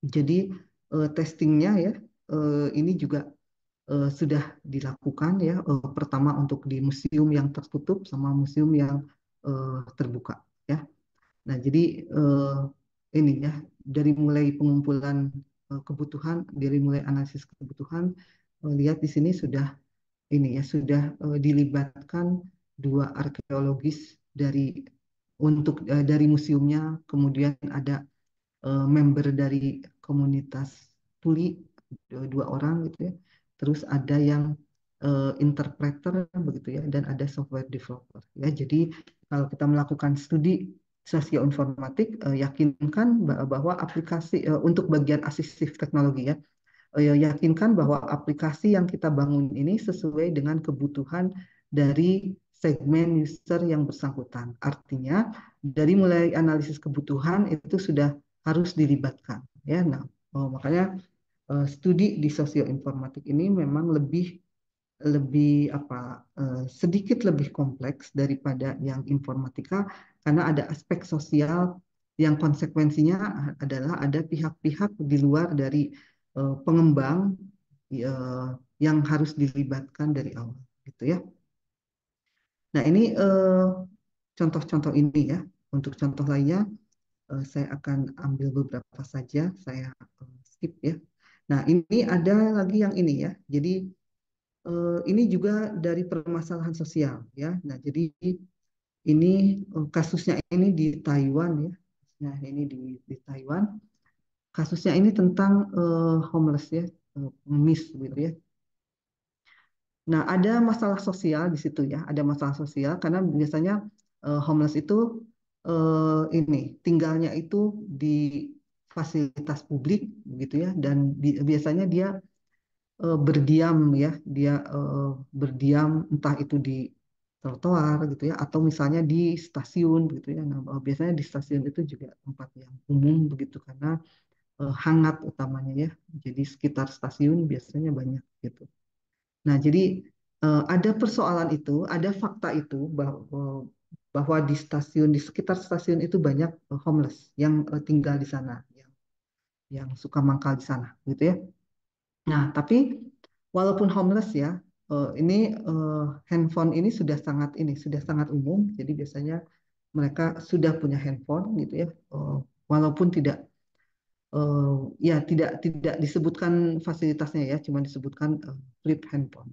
S2: jadi uh, testingnya ya uh, ini juga uh, sudah dilakukan ya uh, pertama untuk di museum yang tertutup sama museum yang uh, terbuka ya. Nah, jadi eh, ini ya dari mulai pengumpulan eh, kebutuhan, dari mulai analisis kebutuhan, eh, lihat di sini sudah ini ya sudah eh, dilibatkan dua arkeologis dari untuk eh, dari museumnya, kemudian ada eh, member dari komunitas tuli eh, dua orang gitu ya. Terus ada yang uh, interpreter begitu ya dan ada software developer ya jadi kalau kita melakukan studi sosioinformatik uh, yakinkan bahwa aplikasi uh, untuk bagian asistif teknologi ya uh, yakinkan bahwa aplikasi yang kita bangun ini sesuai dengan kebutuhan dari segmen user yang bersangkutan. Artinya dari mulai analisis kebutuhan itu sudah harus dilibatkan ya. Nah, oh, makanya uh, studi di informatik ini memang lebih lebih apa eh, sedikit lebih kompleks daripada yang informatika karena ada aspek sosial yang konsekuensinya adalah ada pihak-pihak di luar dari eh, pengembang eh, yang harus dilibatkan dari awal gitu ya. Nah ini contoh-contoh ini ya. Untuk contoh lainnya saya akan ambil beberapa saja. Saya skip ya. Nah ini ada lagi yang ini ya. Jadi Eh, ini juga dari permasalahan sosial ya. Nah, jadi ini eh, kasusnya ini di Taiwan ya. Nah, ini di, di Taiwan. Kasusnya ini tentang uh, homeless ya, pengemis gitu ya. Nah, ada masalah sosial di situ ya, ada masalah sosial karena biasanya uh, homeless itu uh, ini tinggalnya itu di fasilitas publik begitu ya dan di, biasanya dia uh, berdiam ya dia uh, berdiam entah itu di trotoar gitu ya atau misalnya di stasiun gitu ya nah, eh, biasanya di stasiun itu juga tempat yang umum begitu karena uh, hangat utamanya ya jadi sekitar stasiun biasanya banyak gitu nah jadi uh, ada persoalan itu ada fakta itu bahwa bahwa di stasiun di sekitar stasiun itu banyak homeless yang tinggal di sana yang yang suka mangkal di sana gitu ya Nah, tapi walaupun homeless ya, eh, ini eh, handphone ini sudah sangat ini sudah sangat umum. Jadi biasanya mereka sudah punya handphone gitu ya, eh, walaupun tidak ya tidak tidak disebutkan fasilitasnya ya, cuma disebutkan flip handphone.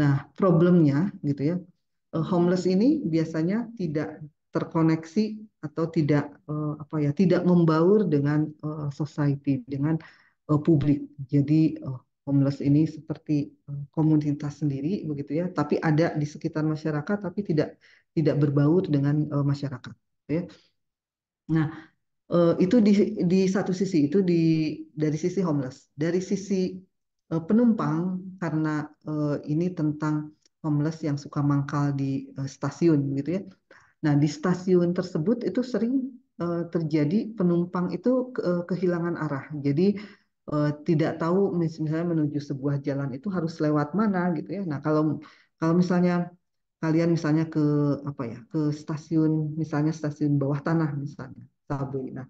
S2: Nah, problemnya gitu ya, homeless ini biasanya tidak terkoneksi atau tidak apa ya, tidak membaur dengan society dengan uh, publik. Jadi uh, homeless ini seperti uh, komunitas sendiri begitu ya, tapi ada di sekitar masyarakat tapi tidak tidak berbaur dengan uh, masyarakat. Ya. Nah uh, itu di di satu sisi itu di dari sisi homeless, dari sisi uh, penumpang karena uh, ini tentang homeless yang suka mangkal di uh, stasiun gitu ya. Nah, di stasiun tersebut itu sering terjadi penumpang itu kehilangan arah. Jadi uh, tidak tahu mis misalnya menuju sebuah jalan itu harus lewat mana gitu ya. Nah, kalau kalau misalnya kalian misalnya ke apa ya, ke stasiun misalnya stasiun bawah tanah misalnya, subway. Nah,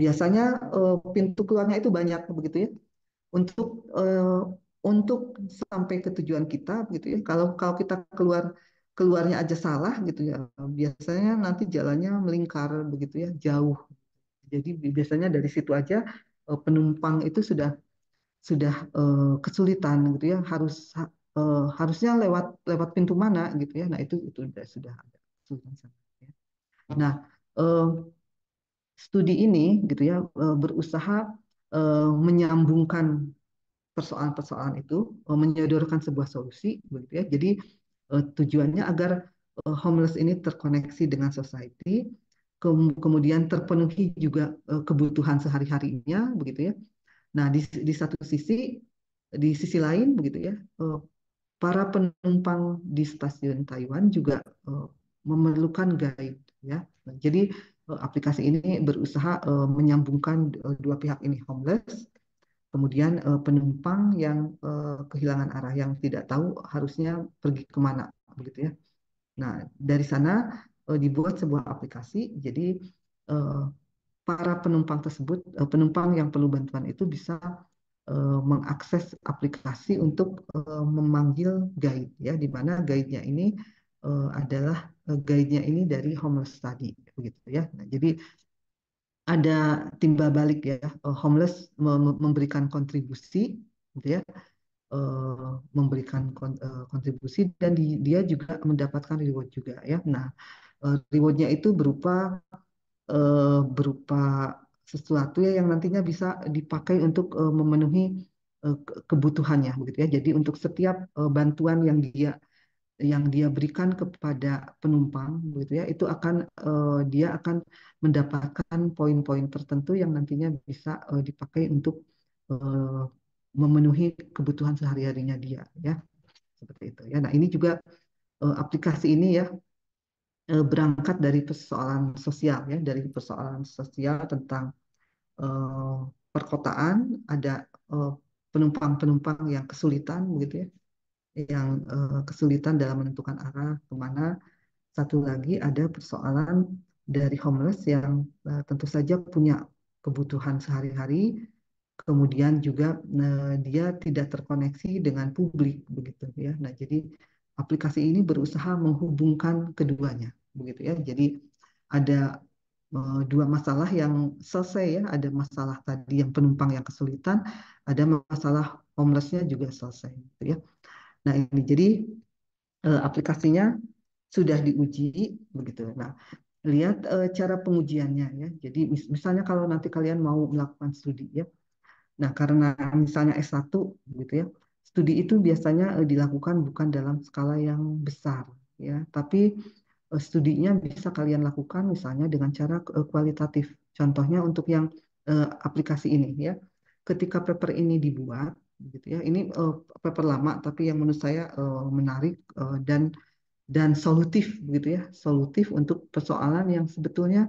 S2: biasanya uh, pintu keluarnya itu banyak begitu ya. Untuk uh, untuk sampai ke tujuan kita gitu ya. Kalau kalau kita keluar keluarnya aja salah gitu ya biasanya nanti jalannya melingkar begitu ya jauh jadi biasanya dari situ aja uh, penumpang itu sudah sudah uh, kesulitan gitu ya harus uh, harusnya lewat lewat pintu mana gitu ya nah itu itu sudah sudah ada kesulitan ya. nah uh, studi ini gitu ya uh, berusaha uh, menyambungkan persoalan-persoalan itu uh, menyodorkan sebuah solusi begitu ya jadi uh, tujuannya agar uh, homeless ini terkoneksi dengan society kemudian terpenuhi juga eh, kebutuhan sehari-harinya begitu ya. Nah, di, di satu sisi di sisi lain begitu ya, eh, para penumpang di stasiun Taiwan juga eh, memerlukan guide ya. Nah, jadi aplikasi ini berusaha menyambungkan dua pihak ini homeless kemudian penumpang yang kehilangan arah yang tidak tahu harusnya pergi kemana begitu ya. Nah, dari sana Eh, dibuat sebuah aplikasi. Jadi eh, para penumpang tersebut, eh, penumpang yang perlu bantuan itu bisa mengakses aplikasi untuk memanggil guide ya, di mana guide-nya ini adalah guide-nya ini dari homeless tadi begitu ya. Nah, jadi ada timbal balik ya homeless memberikan kontribusi gitu ya memberikan kontribusi dan dia juga mendapatkan reward juga ya nah Eh, rewardnya itu berupa eh, berupa sesuatu ya yang nantinya bisa dipakai untuk eh, memenuhi kebutuhannya begitu ya. Jadi untuk setiap bantuan yang dia yang dia berikan kepada penumpang begitu ya itu akan dia akan mendapatkan poin-poin tertentu yang nantinya bisa dipakai untuk memenuhi kebutuhan sehari-harinya dia ya seperti itu ya. Nah, ini juga aplikasi ini ya Eh, berangkat dari persoalan sosial ya, dari persoalan sosial tentang uh, perkotaan ada eh, penumpang-penumpang yang kesulitan begitu ya, yang kesulitan dalam menentukan arah kemana. Satu lagi ada persoalan dari homeless yang tentu saja punya kebutuhan sehari-hari kemudian juga uh, dia tidak terkoneksi dengan publik begitu ya. Nah, jadi aplikasi ini berusaha menghubungkan keduanya, begitu ya. Jadi ada eh, dua masalah yang selesai ya. Ada masalah tadi yang penumpang yang kesulitan, ada masalah homelessnya juga selesai. Gitu ya. Nah ini jadi eh, aplikasinya sudah diuji begitu. Nah lihat eh, cara pengujiannya ya. Jadi misalnya kalau nanti kalian mau melakukan studi ya. Nah karena misalnya S1 gitu ya, studi itu biasanya eh, dilakukan bukan dalam skala yang besar ya, tapi eh, studinya bisa kalian lakukan misalnya dengan cara eh, kualitatif. Contohnya untuk yang aplikasi ini ya. Ketika paper ini dibuat gitu ya. Ini paper lama tapi yang menurut saya menarik dan dan solutif gitu ya, solutif untuk persoalan yang sebetulnya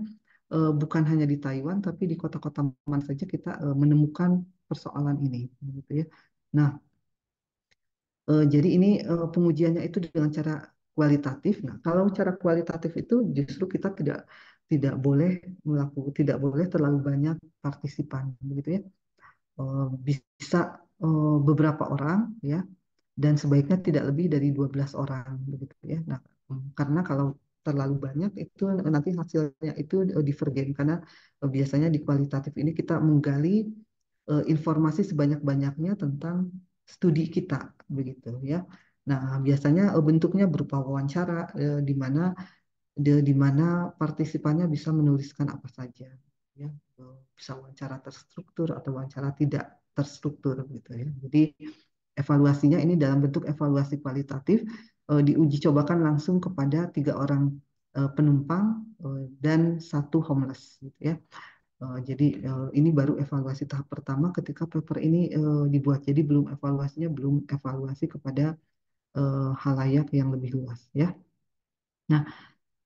S2: bukan hanya di Taiwan tapi di kota-kota mana saja kita menemukan persoalan ini gitu ya. Nah, Uh, jadi ini uh, pengujiannya itu dengan cara kualitatif. Nah, kalau cara kualitatif itu justru kita tidak tidak boleh melakukan tidak boleh terlalu banyak partisipan begitu ya. Uh, bisa uh, beberapa orang ya dan sebaiknya tidak lebih dari 12 orang begitu ya. Nah, karena kalau terlalu banyak itu nanti hasilnya itu divergen karena biasanya di kualitatif ini kita menggali uh, informasi sebanyak-banyaknya tentang studi kita begitu ya. Nah, biasanya bentuknya berupa wawancara eh, di mana di mana partisipannya bisa menuliskan apa saja ya. Bisa wawancara terstruktur atau wawancara tidak terstruktur gitu ya. Jadi evaluasinya ini dalam bentuk evaluasi kualitatif eh, diuji cobakan langsung kepada tiga orang eh, penumpang eh, dan satu homeless gitu ya. Eh, jadi eh, ini baru evaluasi tahap pertama ketika paper ini eh, dibuat. Jadi belum evaluasinya belum evaluasi kepada uh, halayak yang lebih luas ya. Nah,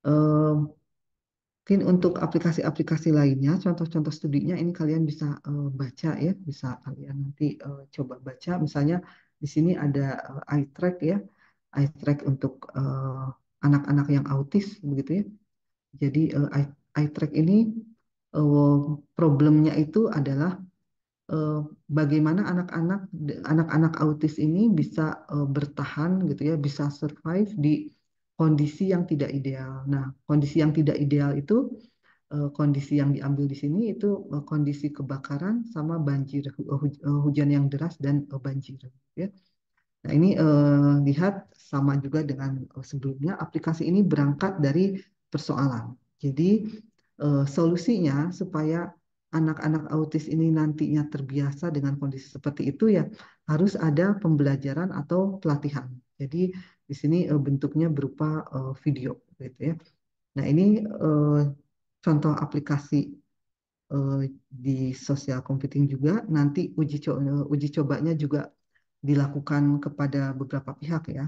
S2: mungkin untuk aplikasi-aplikasi lainnya, contoh-contoh studinya ini kalian bisa baca ya, bisa kalian nanti coba baca. Misalnya di sini ada uh, eye track ya, eye track untuk anak-anak yang autis begitu ya. Jadi uh, eye track ini Eh, problemnya itu adalah eh, bagaimana anak-anak anak-anak autis ini bisa eh, bertahan gitu ya, bisa survive di kondisi yang tidak ideal. Nah, kondisi yang tidak ideal itu kondisi yang diambil di sini itu kondisi kebakaran sama banjir hujan yang deras dan banjir ya. Nah, ini eh, lihat sama juga dengan sebelumnya aplikasi ini berangkat dari persoalan. Jadi uh, solusinya supaya anak-anak autis ini nantinya terbiasa dengan kondisi seperti itu ya harus ada pembelajaran atau pelatihan. Jadi di sini uh, bentuknya berupa uh, video gitu ya. Nah, ini uh, contoh aplikasi uh, di social computing juga nanti uji co uji cobanya juga dilakukan kepada beberapa pihak ya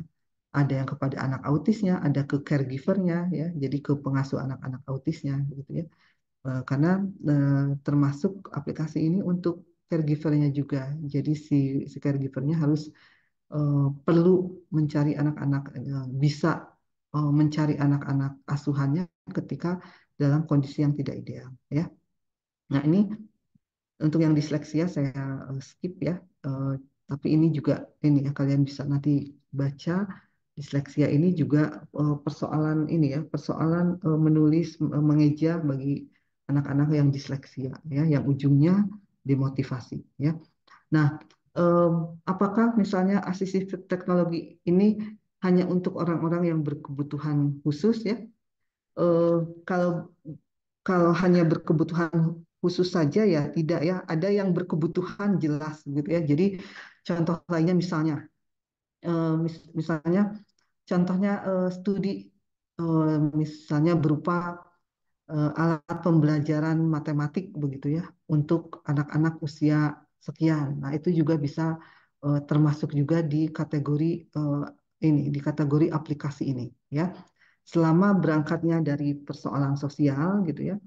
S2: ada yang kepada anak autisnya, ada ke caregivernya, ya, jadi ke pengasuh anak-anak autisnya, gitu ya. E, karena e, termasuk aplikasi ini untuk caregivernya juga, jadi si, si caregivernya harus e, perlu mencari anak-anak, bisa mencari anak-anak asuhannya ketika dalam kondisi yang tidak ideal, ya. Nah ini untuk yang disleksia saya skip ya, tapi ini juga ini ya kalian bisa nanti baca disleksia ini juga eh, persoalan ini ya, persoalan eh, menulis eh, mengeja bagi anak-anak yang disleksia ya, yang ujungnya dimotivasi ya. Nah, apakah misalnya asistif teknologi ini hanya untuk orang-orang yang berkebutuhan khusus ya? kalau kalau hanya berkebutuhan khusus saja ya tidak ya, ada yang berkebutuhan jelas gitu ya. Jadi contoh lainnya misalnya misalnya Contohnya eh, studi eh, misalnya berupa eh, alat pembelajaran matematik begitu ya untuk anak-anak usia sekian. Nah, itu juga bisa uh, termasuk juga di kategori uh, ini, di kategori aplikasi ini ya. Selama berangkatnya dari persoalan sosial gitu ya.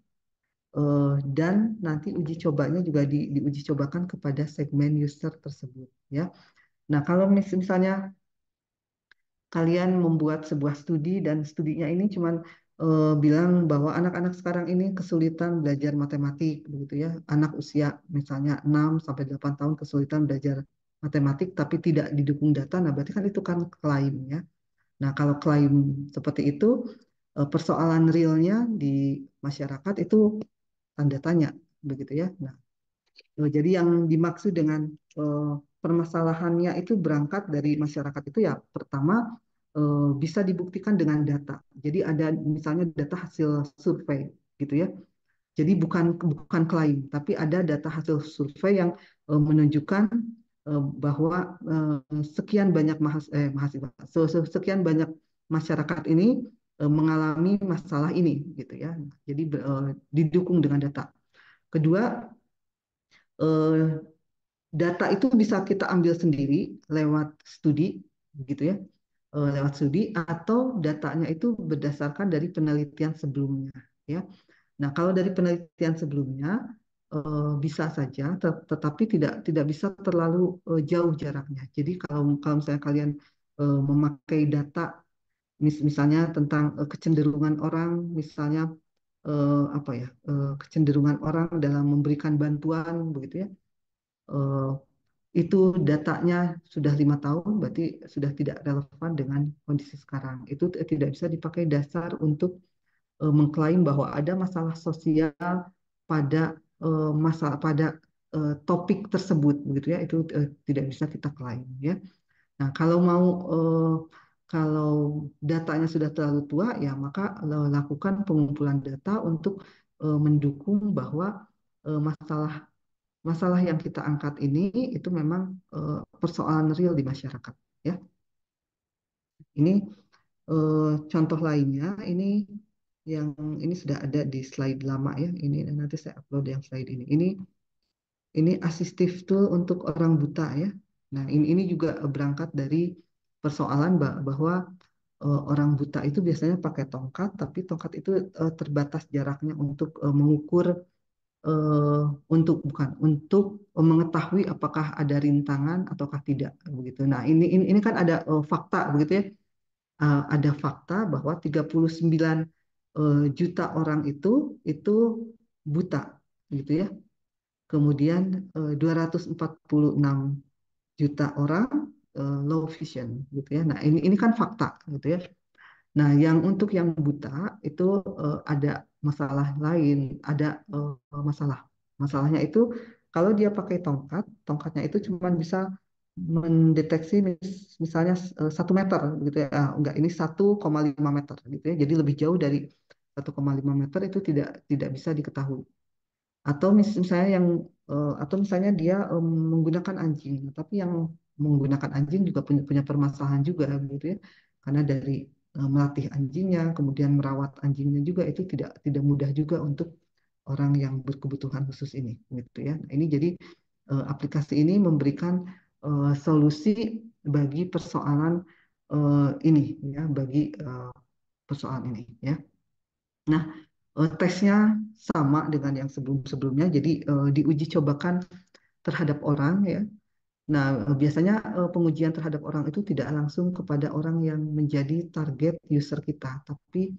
S2: Uh, dan nanti uji cobanya juga di, diuji cobakan kepada segmen user tersebut ya. Nah, kalau misalnya kalian membuat sebuah studi dan studinya ini cuman uh, bilang bahwa anak-anak sekarang ini kesulitan belajar matematik begitu ya. Anak usia misalnya 6 sampai delapan tahun kesulitan belajar matematik tapi tidak didukung data nah berarti kan itu kan klaim ya. Nah, kalau klaim seperti itu eh, persoalan realnya di masyarakat itu tanda tanya begitu ya. Nah, jadi yang dimaksud dengan uh, permasalahannya itu berangkat dari masyarakat itu ya pertama eh, bisa dibuktikan dengan data. Jadi ada misalnya data hasil survei gitu ya. Jadi bukan bukan klaim, tapi ada data hasil survei yang eh, menunjukkan eh, bahwa sekian banyak mahasiswa, sekian banyak masyarakat ini mengalami masalah ini gitu ya. Jadi didukung dengan data. Kedua data itu bisa kita ambil sendiri lewat studi, gitu ya, eh, lewat studi atau datanya itu berdasarkan dari penelitian sebelumnya, ya. Nah, kalau dari penelitian sebelumnya eh, bisa saja, tetapi tidak tidak bisa terlalu eh, jauh jaraknya. Jadi kalau kalau misalnya kalian memakai data, misalnya tentang kecenderungan orang, misalnya apa ya kecenderungan orang dalam memberikan bantuan begitu ya Eh, itu datanya sudah lima tahun, berarti sudah tidak relevan dengan kondisi sekarang. Itu tidak bisa dipakai dasar untuk uh, mengklaim bahwa ada masalah sosial pada uh, eh, masalah pada uh, topik tersebut, begitu ya. Itu uh, tidak bisa kita klaim, ya. Nah, kalau mau uh, kalau datanya sudah terlalu tua, ya maka lakukan pengumpulan data untuk uh, mendukung bahwa uh, masalah masalah yang kita angkat ini itu memang uh, persoalan real di masyarakat ya. Ini uh, contoh lainnya ini yang ini sudah ada di slide lama ya. Ini nanti saya upload yang slide ini. Ini ini assistive tool untuk orang buta ya. Nah, ini ini juga berangkat dari persoalan bahwa uh, orang buta itu biasanya pakai tongkat, tapi tongkat itu uh, terbatas jaraknya untuk uh, mengukur uh, untuk bukan untuk mengetahui apakah ada rintangan ataukah tidak begitu. Nah, ini ini, ini kan ada uh, fakta begitu ya. Uh, ada fakta bahwa 39 uh, juta orang itu itu buta gitu ya. Kemudian uh, 246 juta orang uh, low vision gitu ya. Nah, ini ini kan fakta gitu ya. Nah, yang untuk yang buta itu uh, ada masalah lain, ada uh, masalah. Masalahnya itu kalau dia pakai tongkat, tongkatnya itu cuma bisa mendeteksi mis misalnya eh, satu meter gitu ya, ah, enggak ini 1,5 meter gitu ya. Jadi lebih jauh dari 1,5 meter itu tidak tidak bisa diketahui. Atau mis misalnya yang uh, atau misalnya dia um, menggunakan anjing, tapi yang menggunakan anjing juga punya, punya permasalahan juga gitu ya karena dari Eh, melatih anjingnya, kemudian merawat anjingnya juga itu tidak tidak mudah juga untuk orang yang berkebutuhan khusus ini, gitu ya. Nah, ini jadi eh, aplikasi ini memberikan eh, solusi bagi persoalan ini, ya, bagi persoalan ini, ya. Nah, tesnya sama dengan yang sebelum-sebelumnya, jadi diuji cobakan terhadap orang, ya, Nah, biasanya eh, pengujian terhadap orang itu tidak langsung kepada orang yang menjadi target user kita, tapi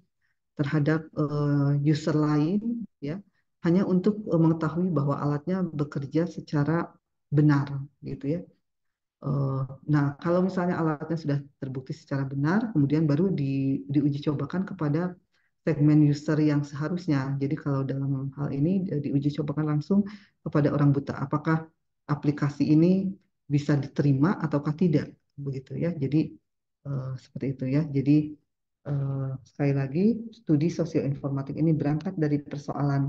S2: terhadap eh, user lain, ya, hanya untuk eh, mengetahui bahwa alatnya bekerja secara benar, gitu ya. nah, kalau misalnya alatnya sudah terbukti secara benar, kemudian baru di, diuji cobakan kepada segmen user yang seharusnya. Jadi kalau dalam hal ini diuji cobakan langsung kepada orang buta, apakah aplikasi ini bisa diterima ataukah tidak begitu ya. Jadi uh, seperti itu ya. Jadi uh, sekali lagi studi sosioinformatik ini berangkat dari persoalan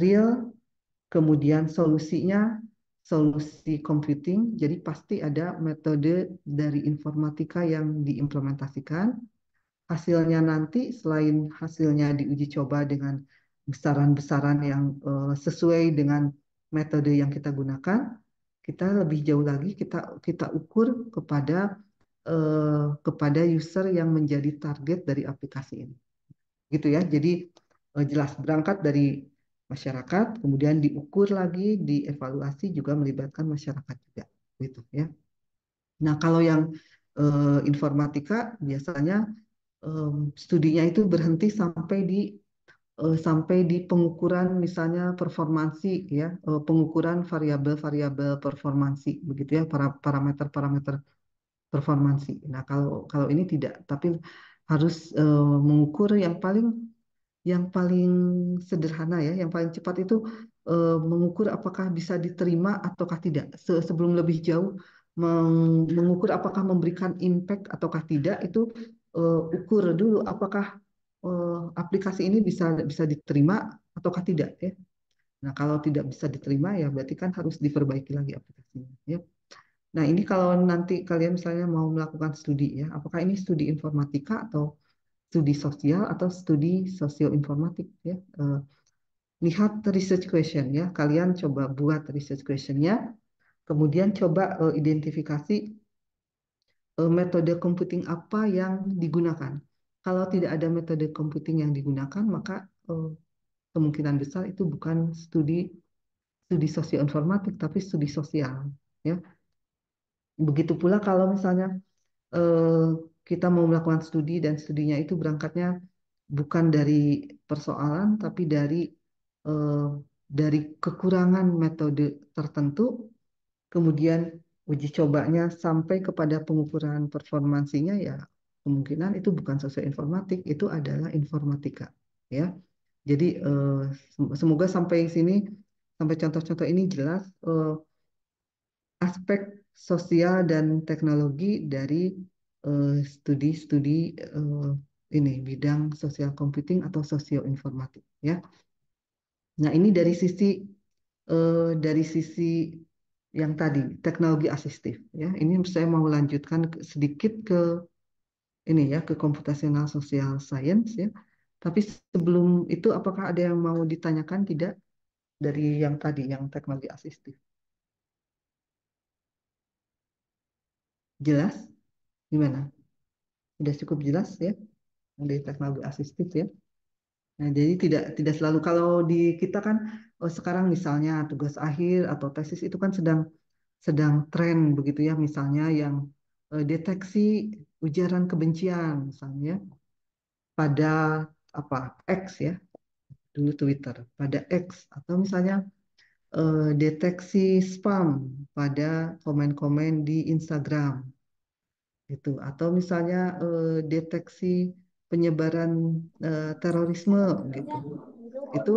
S2: real, kemudian solusinya solusi computing. Jadi pasti ada metode dari informatika yang diimplementasikan. Hasilnya nanti selain hasilnya diuji coba dengan besaran-besaran yang uh, sesuai dengan metode yang kita gunakan, kita lebih jauh lagi kita kita ukur kepada eh, kepada user yang menjadi target dari aplikasi ini gitu ya jadi eh, jelas berangkat dari masyarakat kemudian diukur lagi dievaluasi juga melibatkan masyarakat juga gitu ya nah kalau yang eh, informatika biasanya eh, studinya itu berhenti sampai di Eh, sampai di pengukuran misalnya performansi ya eh, pengukuran variabel-variabel performansi begitu ya para parameter-parameter performansi. Nah kalau kalau ini tidak tapi harus uh, mengukur yang paling yang paling sederhana ya yang paling cepat itu uh, mengukur apakah bisa diterima ataukah tidak Se sebelum lebih jauh meng mengukur apakah memberikan impact ataukah tidak itu uh, ukur dulu apakah Eh, aplikasi ini bisa bisa diterima ataukah tidak ya. Nah, kalau tidak bisa diterima ya berarti kan harus diperbaiki lagi aplikasinya ya. Nah, ini kalau nanti kalian misalnya mau melakukan studi ya, apakah ini studi informatika atau studi sosial atau studi sosioinformatik ya. Eh, lihat research question ya. Kalian coba buat research questionnya, kemudian coba eh, identifikasi metode computing apa yang digunakan kalau tidak ada metode computing yang digunakan, maka eh, kemungkinan besar itu bukan studi studi sosioinformatik, tapi studi sosial. Ya. Begitu pula kalau misalnya eh, kita mau melakukan studi dan studinya itu berangkatnya bukan dari persoalan, tapi dari eh, dari kekurangan metode tertentu, kemudian uji cobanya sampai kepada pengukuran performansinya ya kemungkinan itu bukan sosial informatik, itu adalah informatika, ya. Jadi eh, semoga sampai sini sampai contoh-contoh ini jelas eh, aspek sosial dan teknologi dari eh, studi-studi ini bidang sosial computing atau sosioinformatik, ya. Nah, ini dari sisi dari sisi yang tadi teknologi asistif, ya. Ini saya mau lanjutkan sedikit ke ini ya ke computational social science ya. Tapi sebelum itu apakah ada yang mau ditanyakan tidak dari yang tadi yang teknologi asistif? Jelas? Gimana? Sudah cukup jelas ya dari teknologi asistif ya. Nah, jadi tidak tidak selalu kalau di kita kan oh, sekarang misalnya tugas akhir atau tesis itu kan sedang sedang tren begitu ya misalnya yang eh, deteksi ujaran kebencian misalnya pada apa X ya dulu Twitter pada X atau misalnya eh, deteksi spam pada komen-komen di Instagram itu atau misalnya eh, deteksi penyebaran eh, terorisme gitu itu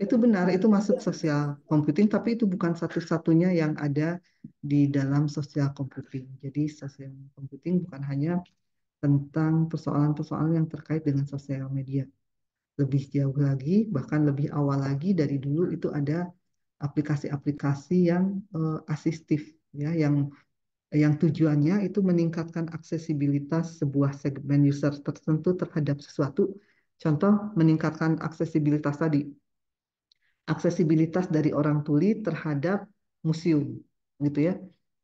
S2: itu benar, itu masuk sosial computing, tapi itu bukan satu-satunya yang ada di dalam sosial computing. Jadi sosial computing bukan hanya tentang persoalan-persoalan yang terkait dengan sosial media. Lebih jauh lagi, bahkan lebih awal lagi dari dulu itu ada aplikasi-aplikasi yang uh, asistif, ya, yang yang tujuannya itu meningkatkan aksesibilitas sebuah segmen user tertentu terhadap sesuatu. Contoh meningkatkan aksesibilitas tadi, aksesibilitas dari orang tuli terhadap museum gitu ya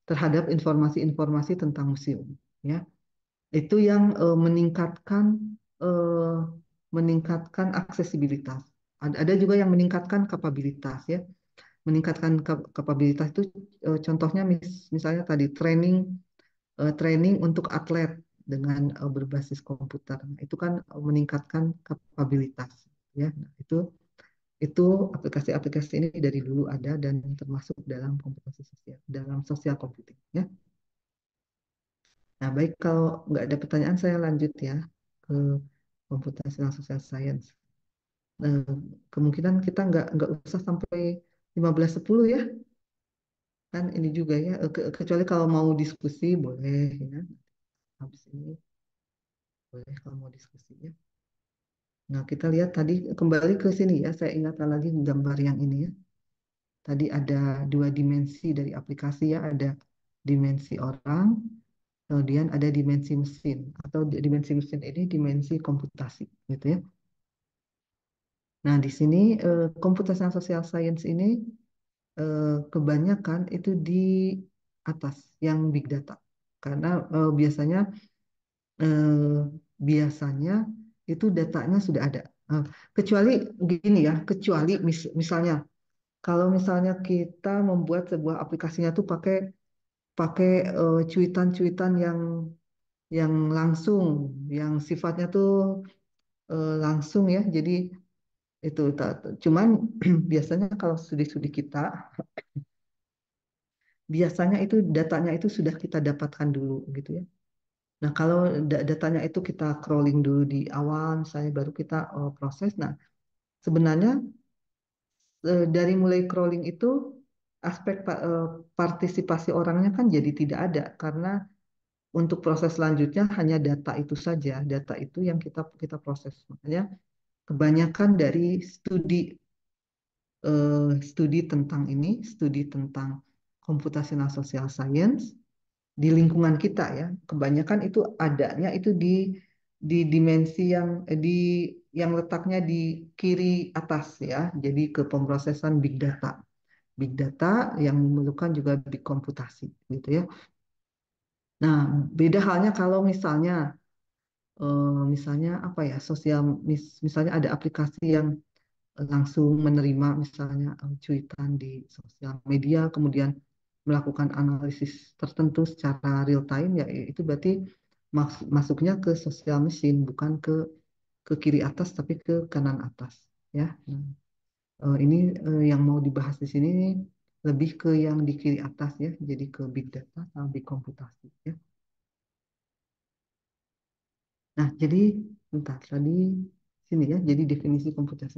S2: terhadap informasi-informasi tentang museum ya itu yang uh, meningkatkan uh, meningkatkan aksesibilitas ada, juga yang meningkatkan kapabilitas ya meningkatkan kapabilitas itu uh, contohnya mis, misalnya tadi training uh, training untuk atlet dengan uh, berbasis komputer itu kan meningkatkan kapabilitas ya nah, itu itu aplikasi-aplikasi ini dari dulu ada dan termasuk dalam komputasi sosial, dalam sosial computing. Ya. Nah, baik kalau nggak ada pertanyaan, saya lanjut ya ke komputasional social science. Nah, kemungkinan kita nggak nggak usah sampai 15.10 ya. Kan ini juga ya, eh, kecuali kalau mau diskusi boleh ya. Habis ini boleh kalau mau diskusi ya Nah, kita lihat tadi kembali ke sini ya. Saya ingatkan lagi gambar yang ini ya. Tadi ada dua dimensi dari aplikasi ya. Ada dimensi orang, kemudian ada dimensi mesin. Atau dimensi mesin ini dimensi komputasi gitu ya. Nah, di sini eh, komputasi sosial social science ini eh, kebanyakan itu di atas yang big data. Karena eh, biasanya biasanya itu datanya sudah ada. Ah, kecuali gini ya, kecuali mis misalnya kalau misalnya kita membuat sebuah aplikasinya tuh pakai pakai uh, cuitan-cuitan yang yang langsung, yang sifatnya tuh uh, langsung ya. Jadi itu cuman biasanya kalau studi-studi kita biasanya itu datanya itu sudah kita dapatkan dulu gitu ya. Nah, kalau datanya itu kita crawling dulu di awal, misalnya baru kita uh, proses. Nah, sebenarnya uh, dari mulai crawling itu aspek uh, partisipasi orangnya kan jadi tidak ada karena untuk proses selanjutnya hanya data itu saja, data itu yang kita kita proses. Makanya kebanyakan dari studi uh, studi tentang ini, studi tentang computational social science di lingkungan kita ya kebanyakan itu adanya itu di di dimensi yang eh, di yang letaknya di kiri atas ya jadi ke pemrosesan big data big data yang memerlukan juga big komputasi gitu ya nah beda halnya kalau misalnya eh, misalnya apa ya sosial misalnya ada aplikasi yang langsung menerima misalnya eh, cuitan di sosial media kemudian melakukan analisis tertentu secara real time ya itu berarti mas masuknya ke sosial mesin bukan ke ke kiri atas tapi ke kanan atas ya nah, eh, ini eh, yang mau dibahas di sini lebih ke yang di kiri atas ya jadi ke big data sampai big komputasi ya nah jadi entah tadi sini ya jadi definisi komputasi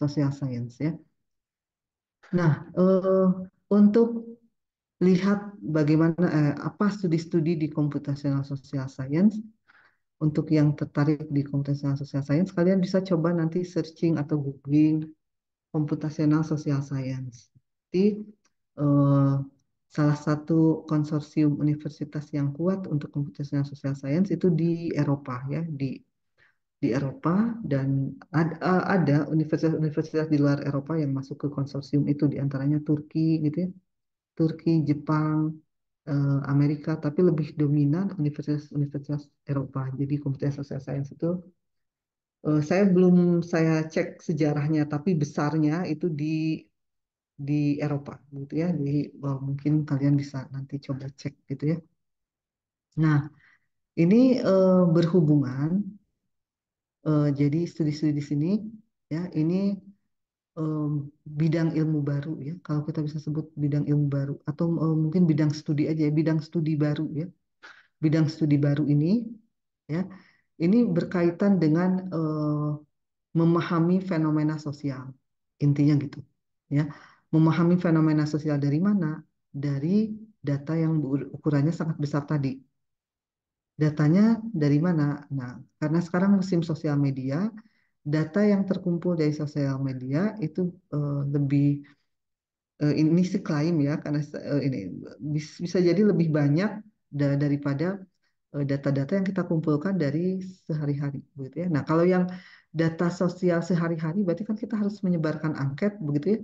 S2: sosial science ya nah uh, untuk lihat bagaimana eh, apa studi-studi di computational social science untuk yang tertarik di computational social science kalian bisa coba nanti searching atau googling computational social science di eh, salah satu konsorsium universitas yang kuat untuk computational social science itu di Eropa ya di di Eropa dan eh, ada universitas-universitas di luar Eropa yang masuk ke konsorsium itu diantaranya Turki gitu ya Turki, Jepang, eh, Amerika, tapi lebih dominan universitas-universitas Eropa. Jadi komputer social science itu eh, saya belum saya cek sejarahnya, tapi besarnya itu di di Eropa, gitu ya. Jadi well, mungkin kalian bisa nanti coba cek gitu ya. Nah, ini uh, berhubungan. jadi studi-studi di sini ya ini um, bidang ilmu baru ya kalau kita bisa sebut bidang ilmu baru atau um, mungkin bidang studi aja ya bidang studi baru ya bidang studi baru ini ya ini berkaitan dengan uh, memahami fenomena sosial intinya gitu ya memahami fenomena sosial dari mana dari data yang ukurannya sangat besar tadi datanya dari mana nah karena sekarang musim sosial media data yang terkumpul dari sosial media itu uh, lebih uh, ini sih klaim ya karena uh, ini bisa jadi lebih banyak da daripada data-data yang kita kumpulkan dari sehari-hari begitu ya. Nah, kalau yang data sosial sehari-hari berarti kan kita harus menyebarkan angket begitu ya.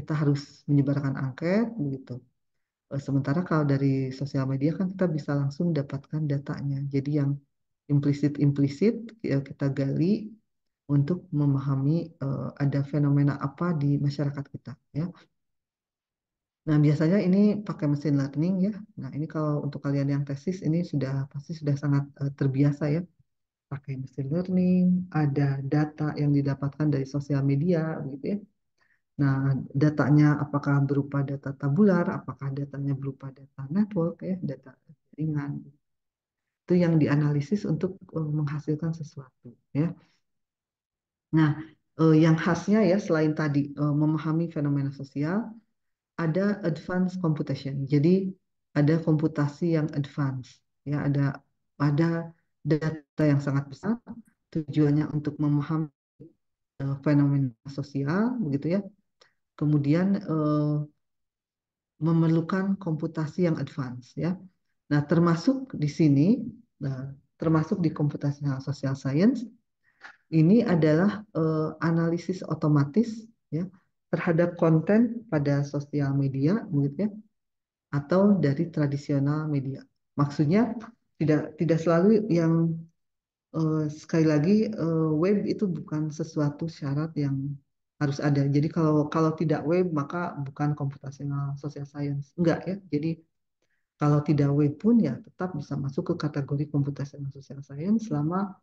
S2: Kita harus menyebarkan angket begitu. sementara kalau dari sosial media kan kita bisa langsung dapatkan datanya. Jadi yang implisit-implisit ya, kita gali untuk memahami uh, ada fenomena apa di masyarakat kita ya. Nah, biasanya ini pakai mesin learning ya. Nah, ini kalau untuk kalian yang tesis ini sudah pasti sudah sangat uh, terbiasa ya. Pakai mesin learning, ada data yang didapatkan dari sosial media gitu ya. Nah, datanya apakah berupa data tabular, apakah datanya berupa data network ya, data ringan. Itu yang dianalisis untuk eh, menghasilkan sesuatu ya. Nah, eh, yang khasnya ya selain tadi eh, memahami fenomena sosial, ada advance computation. Jadi ada komputasi yang advance, ya ada ada data yang sangat besar, tujuannya untuk memahami eh, fenomena sosial, begitu ya. Kemudian eh, memerlukan komputasi yang advance, ya. Nah, termasuk di sini, nah, termasuk di komputasi sosial science, ini adalah uh, analisis otomatis ya terhadap konten pada sosial media mungkin ya atau dari tradisional media. Maksudnya tidak tidak selalu yang uh, sekali lagi uh, web itu bukan sesuatu syarat yang harus ada. Jadi kalau kalau tidak web maka bukan komputasional social science. Enggak ya. Jadi kalau tidak web pun ya tetap bisa masuk ke kategori komputasional social science selama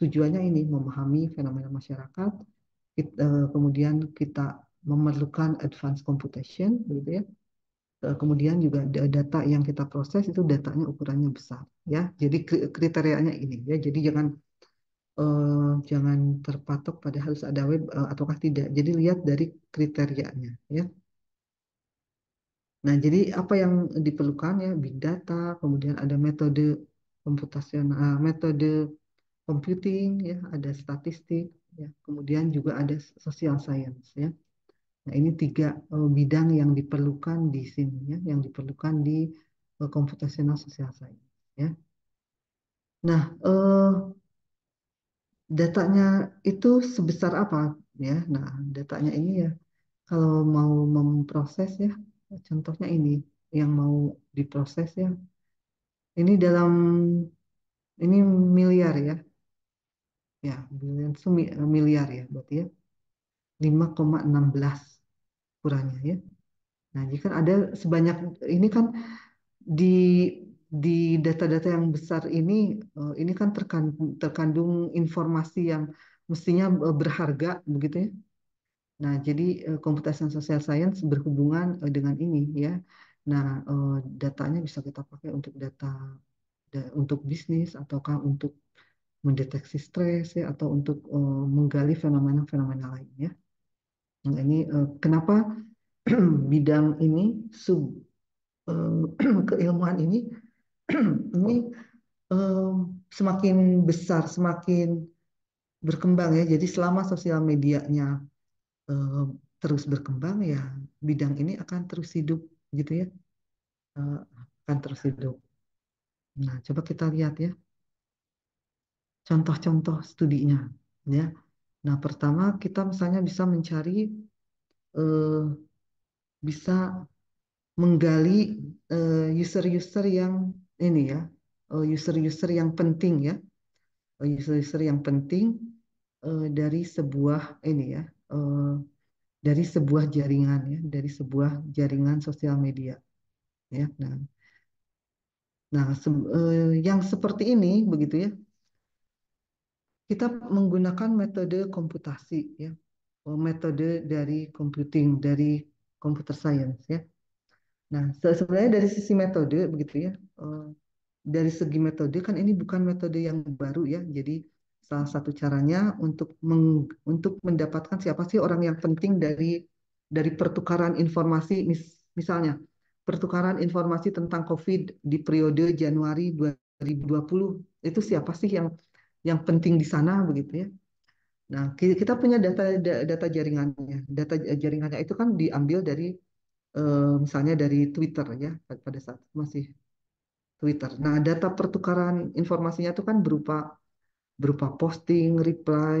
S2: tujuannya ini memahami fenomena masyarakat, kemudian kita memerlukan advance computation, begitu ya. kemudian juga data yang kita proses itu datanya ukurannya besar, ya. Jadi kriterianya ini, ya. Jadi jangan uh, jangan terpatok pada harus ada web uh, ataukah tidak. Jadi lihat dari kriterianya, ya. Nah, jadi apa yang diperlukan ya big data, kemudian ada metode komputasional eh, metode computing ya ada statistik ya kemudian juga ada social science ya nah ini tiga eh, bidang yang diperlukan di sini ya yang diperlukan di komputasional eh, social science ya nah uh, datanya itu sebesar apa ya nah datanya ini ya kalau mau memproses ya contohnya ini yang mau diproses ya ini dalam ini miliar ya. Ya, billion itu miliar ya berarti ya. 5,16 kurangnya ya. Nah, jika ada sebanyak ini kan di di data-data yang besar ini eh, ini kan terkandung, terkandung informasi yang mestinya eh, berharga begitu ya. Nah, jadi eh, komputasi sosial science berhubungan dengan ini ya. Nah, eh, datanya bisa kita pakai untuk data untuk bisnis ataukah untuk mendeteksi stres ya atau untuk eh, menggali fenomena-fenomena lainnya. Nah, ini eh, kenapa bidang ini sub keilmuan ini ini semakin besar, semakin berkembang ya. Jadi selama sosial medianya terus berkembang ya bidang ini akan terus hidup gitu ya uh, akan terus hidup. Nah, coba kita lihat ya contoh-contoh studinya ya. Nah, pertama kita misalnya bisa mencari eh, bisa menggali eh, user-user eh, yang ini ya, eh, user-user yang penting ya. User-user yang penting eh, dari sebuah ini ya, dari sebuah jaringan ya, dari sebuah jaringan sosial media. Ya, nah, nah se eh, yang seperti ini begitu ya, kita menggunakan metode komputasi ya, oh, metode dari computing dari computer science ya. Nah se sebenarnya dari sisi metode begitu ya, eh, dari segi metode kan ini bukan metode yang baru ya, jadi Salah satu caranya untuk meng, untuk mendapatkan siapa sih orang yang penting dari dari pertukaran informasi mis, misalnya pertukaran informasi tentang COVID di periode Januari 2020 itu siapa sih yang yang penting di sana begitu ya. Nah, kita punya data data jaringannya. Data jaringannya itu kan diambil dari eh, misalnya dari Twitter ya pada saat masih Twitter. Nah, data pertukaran informasinya itu kan berupa berupa posting, reply,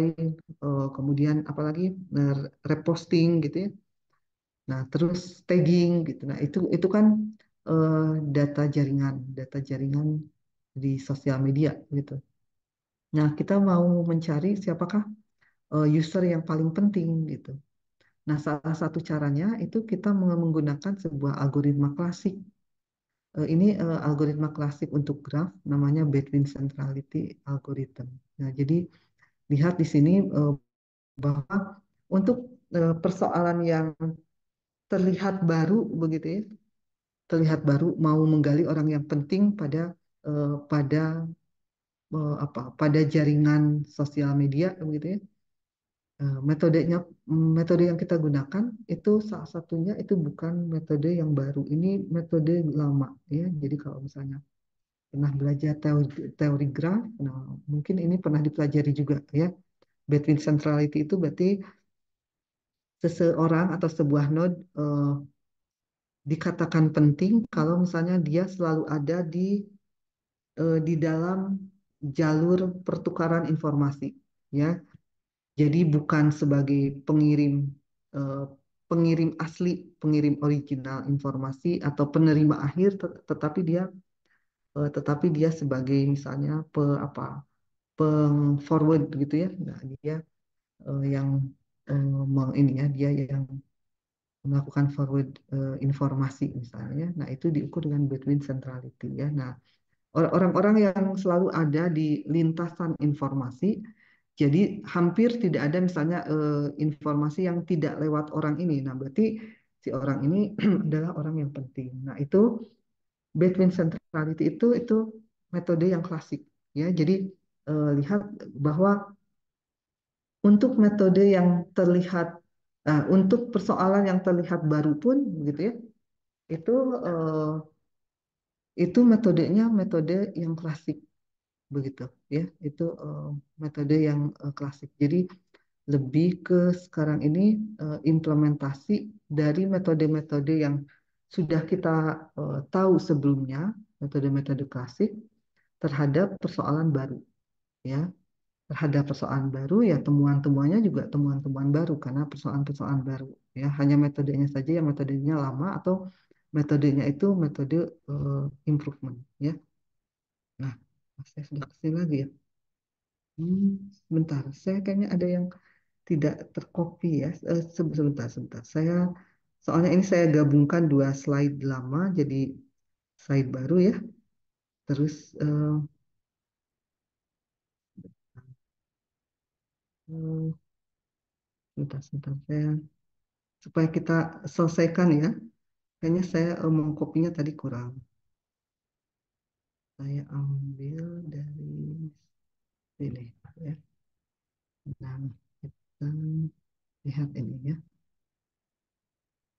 S2: eh, kemudian apalagi eh, reposting gitu ya. Nah, terus tagging gitu. Nah, itu itu kan eh, data jaringan, data jaringan di sosial media gitu. Nah, kita mau mencari siapakah user yang paling penting gitu. Nah, salah satu caranya itu kita menggunakan sebuah algoritma klasik Eh, ini uh, algoritma klasik untuk graf namanya Between Centrality Algorithm. Nah, jadi lihat di sini uh, bahwa untuk uh, persoalan yang terlihat baru begitu ya, terlihat baru mau menggali orang yang penting pada uh, pada uh, apa pada jaringan sosial media begitu ya Eh, metodenya metode yang kita gunakan itu salah satunya itu bukan metode yang baru ini metode lama ya jadi kalau misalnya pernah belajar teori teori graf nah mungkin ini pernah dipelajari juga ya between centrality itu berarti seseorang atau sebuah node uh, dikatakan penting kalau misalnya dia selalu ada di uh, di dalam jalur pertukaran informasi ya jadi bukan sebagai pengirim eh, pengirim asli, pengirim original informasi atau penerima akhir, tetapi dia eh, tetapi dia sebagai misalnya pe apa peng forward gitu ya, nah dia eh, yang meng ini ya, dia yang melakukan forward informasi misalnya, nah itu diukur dengan between centrality ya. Nah orang-orang yang selalu ada di lintasan informasi jadi hampir tidak ada misalnya eh, informasi yang tidak lewat orang ini. Nah, berarti si orang ini adalah orang yang penting. Nah, itu Between centrality itu itu metode yang klasik ya. Jadi eh, lihat bahwa untuk metode yang terlihat eh, untuk persoalan yang terlihat baru pun begitu ya. Itu eh, itu metodenya metode yang klasik begitu ya itu uh, metode yang uh, klasik jadi lebih ke sekarang ini uh, implementasi dari metode-metode yang sudah kita uh, tahu sebelumnya metode-metode klasik terhadap persoalan baru ya terhadap persoalan baru ya temuan-temuannya juga temuan-temuan baru karena persoalan-persoalan baru ya hanya metodenya saja yang metodenya lama atau metodenya itu metode uh, improvement ya sudah baksi lagi ya. Hmm, sebentar, saya kayaknya ada yang tidak terkopi ya. Uh, sebentar, sebentar. Saya soalnya ini saya gabungkan dua slide lama jadi slide baru ya. Terus eh, eh, sebentar, sebentar saya supaya kita selesaikan ya. Kayaknya saya mengkopinya um, tadi kurang saya ambil dari sini ya. Nah, kita lihat ini ya.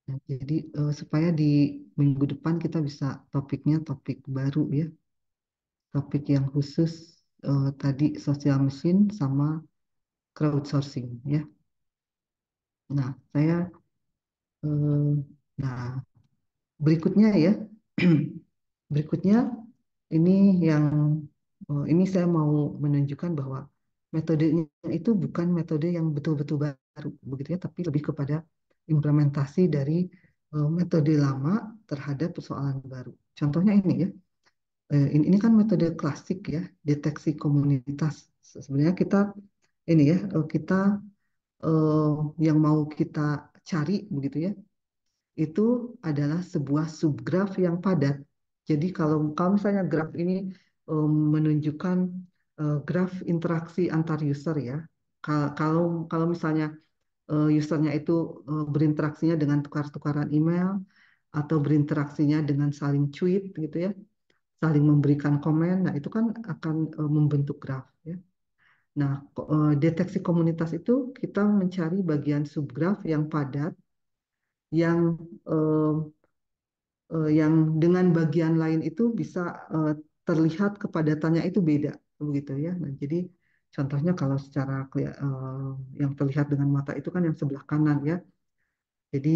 S2: Nah, jadi uh, supaya di minggu depan kita bisa topiknya topik baru ya. Topik yang khusus uh, tadi sosial mesin sama crowdsourcing ya. Nah, saya uh, nah berikutnya ya. berikutnya ini yang oh, ini saya mau menunjukkan bahwa metodenya itu bukan metode yang betul-betul baru begitu ya, tapi lebih kepada implementasi dari eh, metode lama terhadap persoalan baru. Contohnya ini ya, eh, ini kan metode klasik ya, deteksi komunitas. Sebenarnya kita ini ya, eh, kita yang mau kita cari begitu ya, itu adalah sebuah subgraf yang padat jadi kalau, kalau misalnya graf ini um, menunjukkan uh, graf interaksi antar user ya. Kalau kalau misalnya uh, usernya itu uh, berinteraksinya dengan tukar-tukaran email atau berinteraksinya dengan saling tweet gitu ya, saling memberikan komen. Nah itu kan akan uh, membentuk graf ya. Nah deteksi komunitas itu kita mencari bagian subgraf yang padat yang Eh, yang dengan bagian lain itu bisa eh, terlihat kepadatannya itu beda begitu ya. Nah, jadi contohnya kalau secara eh, yang terlihat dengan mata itu kan yang sebelah kanan ya. Jadi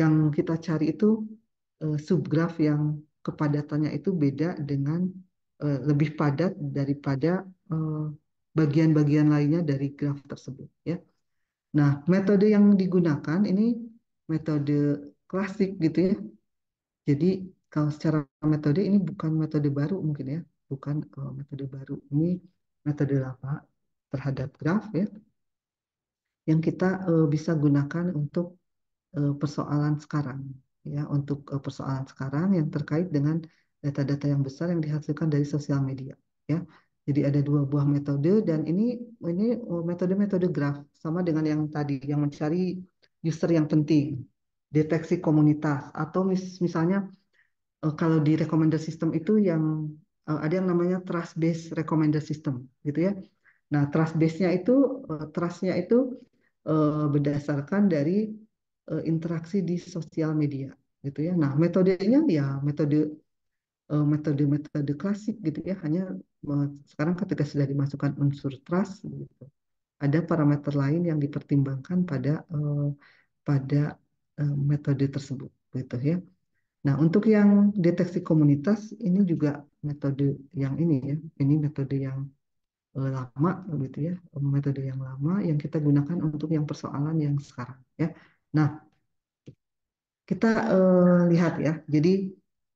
S2: yang kita cari itu subgraf yang kepadatannya itu beda dengan lebih padat daripada bagian-bagian lainnya dari graf tersebut ya. Nah, metode yang digunakan ini metode klasik gitu ya jadi kalau secara metode ini bukan metode baru mungkin ya, bukan uh, metode baru. Ini metode lama terhadap graf ya, yang kita uh, bisa gunakan untuk uh, persoalan sekarang ya, untuk uh, persoalan sekarang yang terkait dengan data-data yang besar yang dihasilkan dari sosial media ya. Jadi ada dua buah metode dan ini ini oh, metode-metode graf sama dengan yang tadi yang mencari user yang penting deteksi komunitas atau mis misalnya eh, kalau di recommender system itu yang eh, ada yang namanya trust based recommender system gitu ya. Nah, trust base-nya itu eh, trust-nya itu berdasarkan dari interaksi di sosial media gitu ya. Nah, metodenya ya metode metode-metode klasik gitu ya, hanya sekarang ketika sudah dimasukkan unsur trust gitu. Ada parameter lain yang dipertimbangkan pada pada Eh, metode tersebut gitu ya. Nah, untuk yang deteksi komunitas ini juga metode yang ini ya. Ini metode yang eh, lama gitu ya, metode yang lama yang kita gunakan untuk yang persoalan yang sekarang ya. Nah, kita uh, lihat ya. Jadi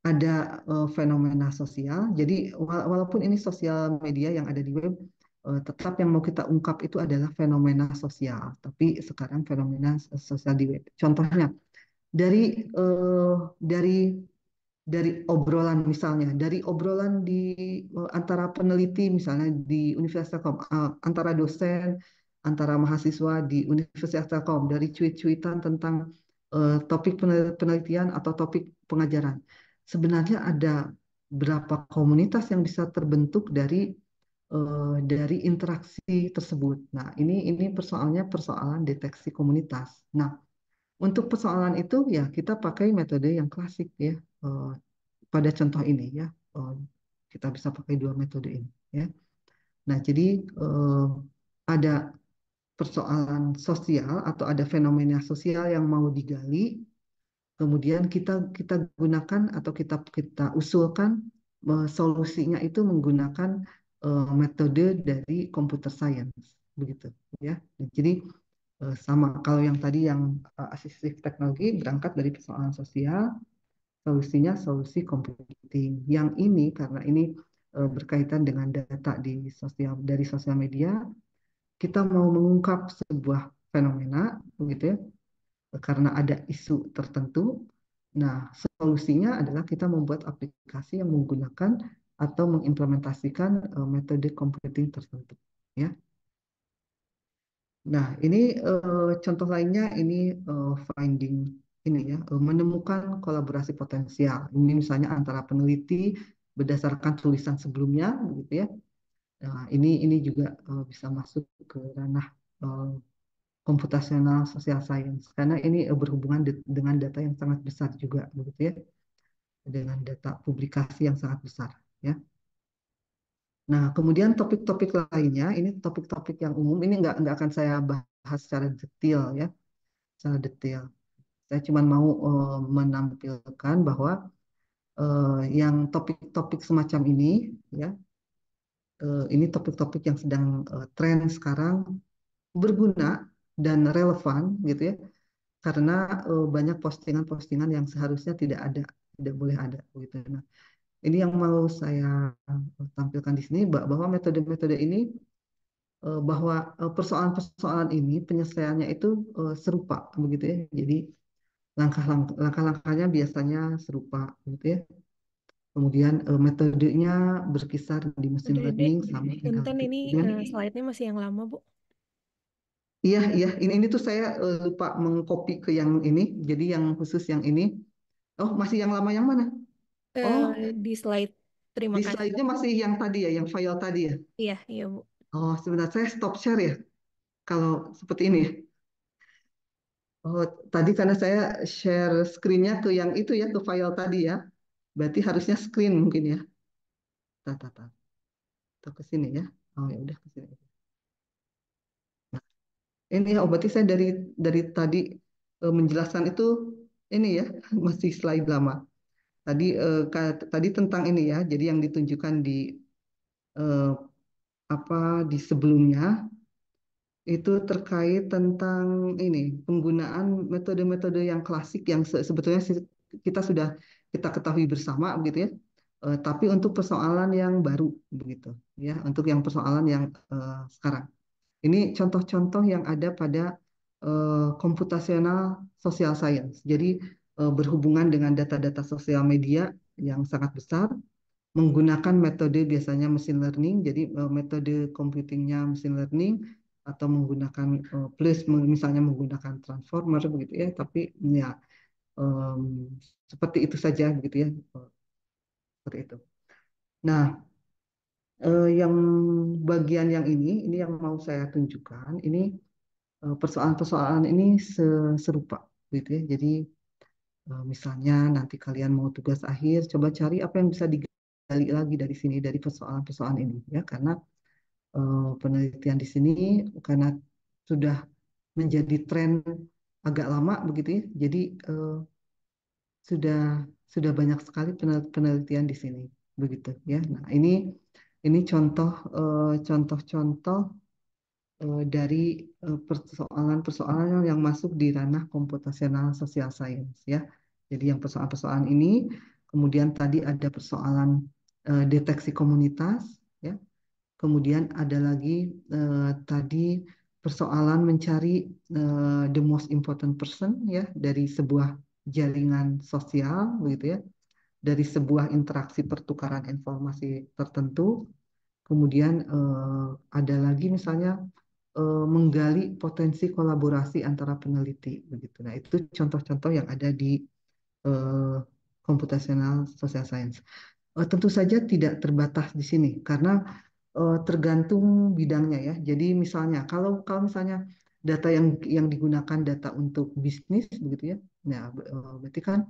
S2: ada uh, fenomena sosial. Jadi walaupun ini sosial media yang ada di web Eh, tetap yang mau kita ungkap itu adalah fenomena sosial. Tapi sekarang fenomena eh, sosial di web. Contohnya dari uh, dari dari obrolan misalnya, dari obrolan di uh, antara peneliti misalnya di Universitas Telkom, uh, antara dosen, antara mahasiswa di Universitas Telkom, dari cuit-cuitan tentang uh, topik penelitian atau topik pengajaran. Sebenarnya ada berapa komunitas yang bisa terbentuk dari uh, dari interaksi tersebut. Nah, ini ini persoalannya persoalan deteksi komunitas. Nah, untuk persoalan itu ya kita pakai metode yang klasik ya uh, pada contoh ini ya uh, kita bisa pakai dua metode ini ya. Nah, jadi uh, ada persoalan sosial atau ada fenomena sosial yang mau digali kemudian kita kita gunakan atau kita kita usulkan solusinya itu menggunakan uh, metode dari computer science begitu ya jadi uh, sama kalau yang tadi yang uh, eh, asistif teknologi berangkat dari persoalan sosial solusinya solusi computing yang ini karena ini uh, berkaitan dengan data di sosial dari sosial media kita mau mengungkap sebuah fenomena begitu ya karena ada isu tertentu nah solusinya adalah kita membuat aplikasi yang menggunakan atau mengimplementasikan uh, metode computing tertentu ya. Nah, ini uh, contoh lainnya ini uh, finding ini ya, uh, menemukan kolaborasi potensial. Ini misalnya antara peneliti berdasarkan tulisan sebelumnya gitu ya. Nah, ini ini juga uh, bisa masuk ke ranah uh, komputasional social science karena ini uh, berhubungan de dengan data yang sangat besar juga begitu ya. Dengan data publikasi yang sangat besar ya. Nah, kemudian topik-topik lainnya, ini topik-topik yang umum, ini nggak nggak akan saya bahas secara detail ya, secara detail. Saya cuma mau uh, menampilkan bahwa uh, yang topik-topik semacam ini, ya, uh, ini topik-topik yang sedang uh, tren sekarang berguna dan relevan gitu ya, karena banyak postingan-postingan yang seharusnya tidak ada, tidak boleh ada, gitu. Nah, ini yang mau saya eh, tampilkan di sini bahwa metode-metode ini eh, bahwa eh, persoalan-persoalan ini penyelesaiannya itu serupa begitu ya. Jadi langkah-langkahnya biasanya serupa gitu ya. Kemudian metodenya berkisar di mesin learning sama sama dengan
S1: ini uh, slide-nya masih yang lama, Bu.
S2: Iya, iya. Ini ini tuh saya lupa mengcopy ke yang ini. Jadi yang khusus yang ini. Oh, masih yang lama yang mana? Oh, eh, di slide terima di kasih. slide-nya masih yang tadi ya, yang file tadi ya? Iya, iya Bu. Oh, sebentar saya stop share ya. Kalau seperti ini ya. Oh, tadi karena saya share screen-nya ke yang itu ya, ke file tadi ya. Berarti harusnya screen mungkin ya. Tata, tata. Atau ke sini ya. Oh ya udah ke sini. Nah, ini ya, oh, berarti saya dari dari tadi eh, menjelaskan itu ini ya masih slide lama tadi eh, tadi tentang ini ya jadi yang ditunjukkan di eh, apa di sebelumnya itu terkait tentang ini penggunaan metode-metode yang klasik yang se sebetulnya kita sudah kita ketahui bersama begitu ya eh, tapi untuk persoalan yang baru begitu ya untuk yang persoalan yang eh, sekarang ini contoh-contoh yang ada pada eh, komputasional social science jadi Eh, berhubungan dengan data-data sosial media yang sangat besar menggunakan metode biasanya machine learning jadi eh, metode computingnya machine learning atau menggunakan eh, plus misalnya menggunakan transformer begitu ya tapi ya um, seperti itu saja begitu ya seperti itu nah yang bagian yang ini ini yang mau saya tunjukkan ini persoalan-persoalan ini serupa gitu ya jadi Eh, misalnya nanti kalian mau tugas akhir, coba cari apa yang bisa digali lagi dari sini, dari persoalan-persoalan ini, ya, karena eh, penelitian di sini karena sudah menjadi tren agak lama begitu ya, jadi eh, sudah sudah banyak sekali penelitian di sini, begitu ya. Nah ini ini contoh contoh-contoh Eh, dari eh, persoalan-persoalan yang masuk di ranah komputasional sosial science ya. Jadi yang persoalan-persoalan ini, kemudian tadi ada persoalan eh, deteksi komunitas ya. Kemudian ada lagi tadi persoalan mencari the most important person ya dari sebuah jaringan sosial begitu ya. Dari sebuah interaksi pertukaran informasi tertentu. Kemudian ada lagi misalnya Eh, menggali potensi kolaborasi antara peneliti begitu. Nah, itu contoh-contoh yang ada di uh, computational social science. Uh, tentu saja tidak terbatas di sini karena uh, tergantung bidangnya ya. Jadi misalnya kalau kalau misalnya data yang yang digunakan data untuk bisnis begitu ya. Nah, berarti kan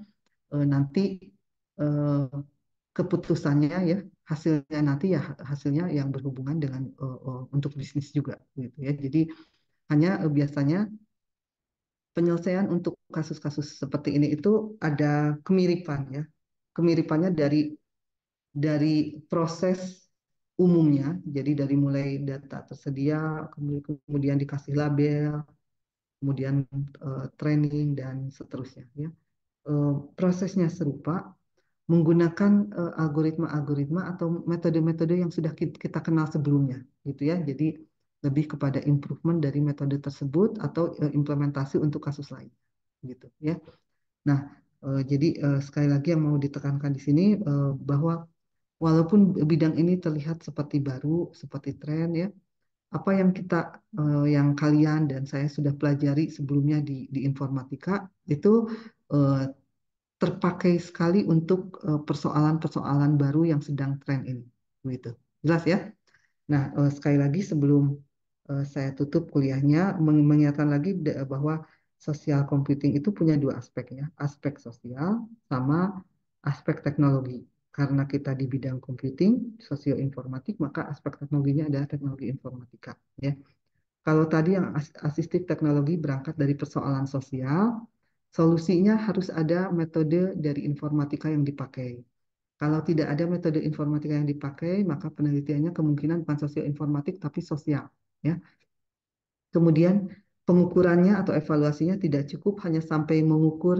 S2: nanti keputusannya ya hasilnya nanti ya hasilnya yang berhubungan dengan uh, uh, untuk bisnis juga gitu ya. Jadi hanya uh, biasanya penyelesaian untuk kasus-kasus seperti ini itu ada kemiripan ya. Kemiripannya dari dari proses umumnya, jadi dari mulai data tersedia, kemudian dikasih label, kemudian uh, training dan seterusnya. Ya. Uh, prosesnya serupa, menggunakan eh, algoritma-algoritma atau metode-metode yang sudah kita kenal sebelumnya gitu ya. Jadi lebih kepada improvement dari metode tersebut atau eh, implementasi untuk kasus lain gitu ya. Nah, eh, jadi sekali lagi yang mau ditekankan di sini bahwa walaupun bidang ini terlihat seperti baru, seperti tren ya, apa yang kita yang kalian dan saya sudah pelajari sebelumnya di di informatika itu terpakai sekali untuk eh, persoalan-persoalan baru yang sedang tren ini. Begitu. Jelas ya? Nah, eh, sekali lagi sebelum eh, saya tutup kuliahnya, mengingatkan lagi bahwa social computing itu punya dua aspek ya. Aspek sosial sama aspek teknologi. Karena kita di bidang computing, sosioinformatik, maka aspek teknologinya adalah teknologi informatika. Ya. Kalau tadi yang asistif teknologi berangkat dari persoalan sosial, Solusinya harus ada metode dari informatika yang dipakai. Kalau tidak ada metode informatika yang dipakai, maka penelitiannya kemungkinan bukan informatik tapi sosial. Ya. Kemudian pengukurannya atau evaluasinya tidak cukup hanya sampai mengukur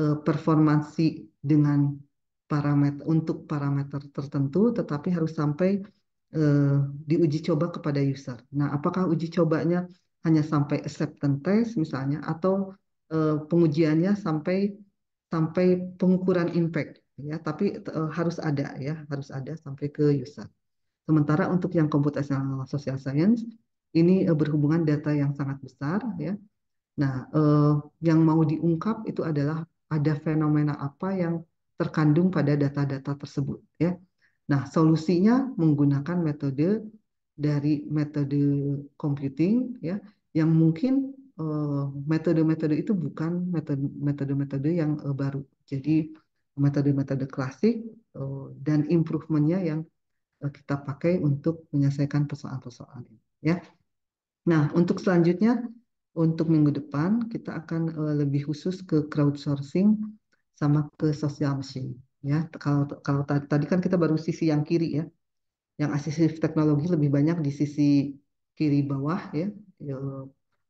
S2: uh, performansi dengan parameter untuk parameter tertentu, tetapi harus sampai uh, diuji coba kepada user. Nah, apakah uji cobanya hanya sampai acceptance test misalnya, atau Eh, pengujiannya sampai sampai pengukuran impact ya tapi eh, harus ada ya harus ada sampai ke user sementara untuk yang computational social science ini uh, berhubungan data yang sangat besar ya nah yang mau diungkap itu adalah ada fenomena apa yang terkandung pada data-data tersebut ya nah solusinya menggunakan metode dari metode computing ya yang mungkin Eh, metode-metode itu bukan metode-metode yang eh, baru. Jadi metode-metode klasik eh, dan improvementnya yang kita pakai untuk menyelesaikan persoalan-persoalan Ya. Nah, untuk selanjutnya untuk minggu depan kita akan lebih khusus ke crowdsourcing sama ke social machine. Ya, kalau kalau tadi kan kita baru sisi yang kiri ya, yang asistif teknologi lebih banyak di sisi kiri bawah ya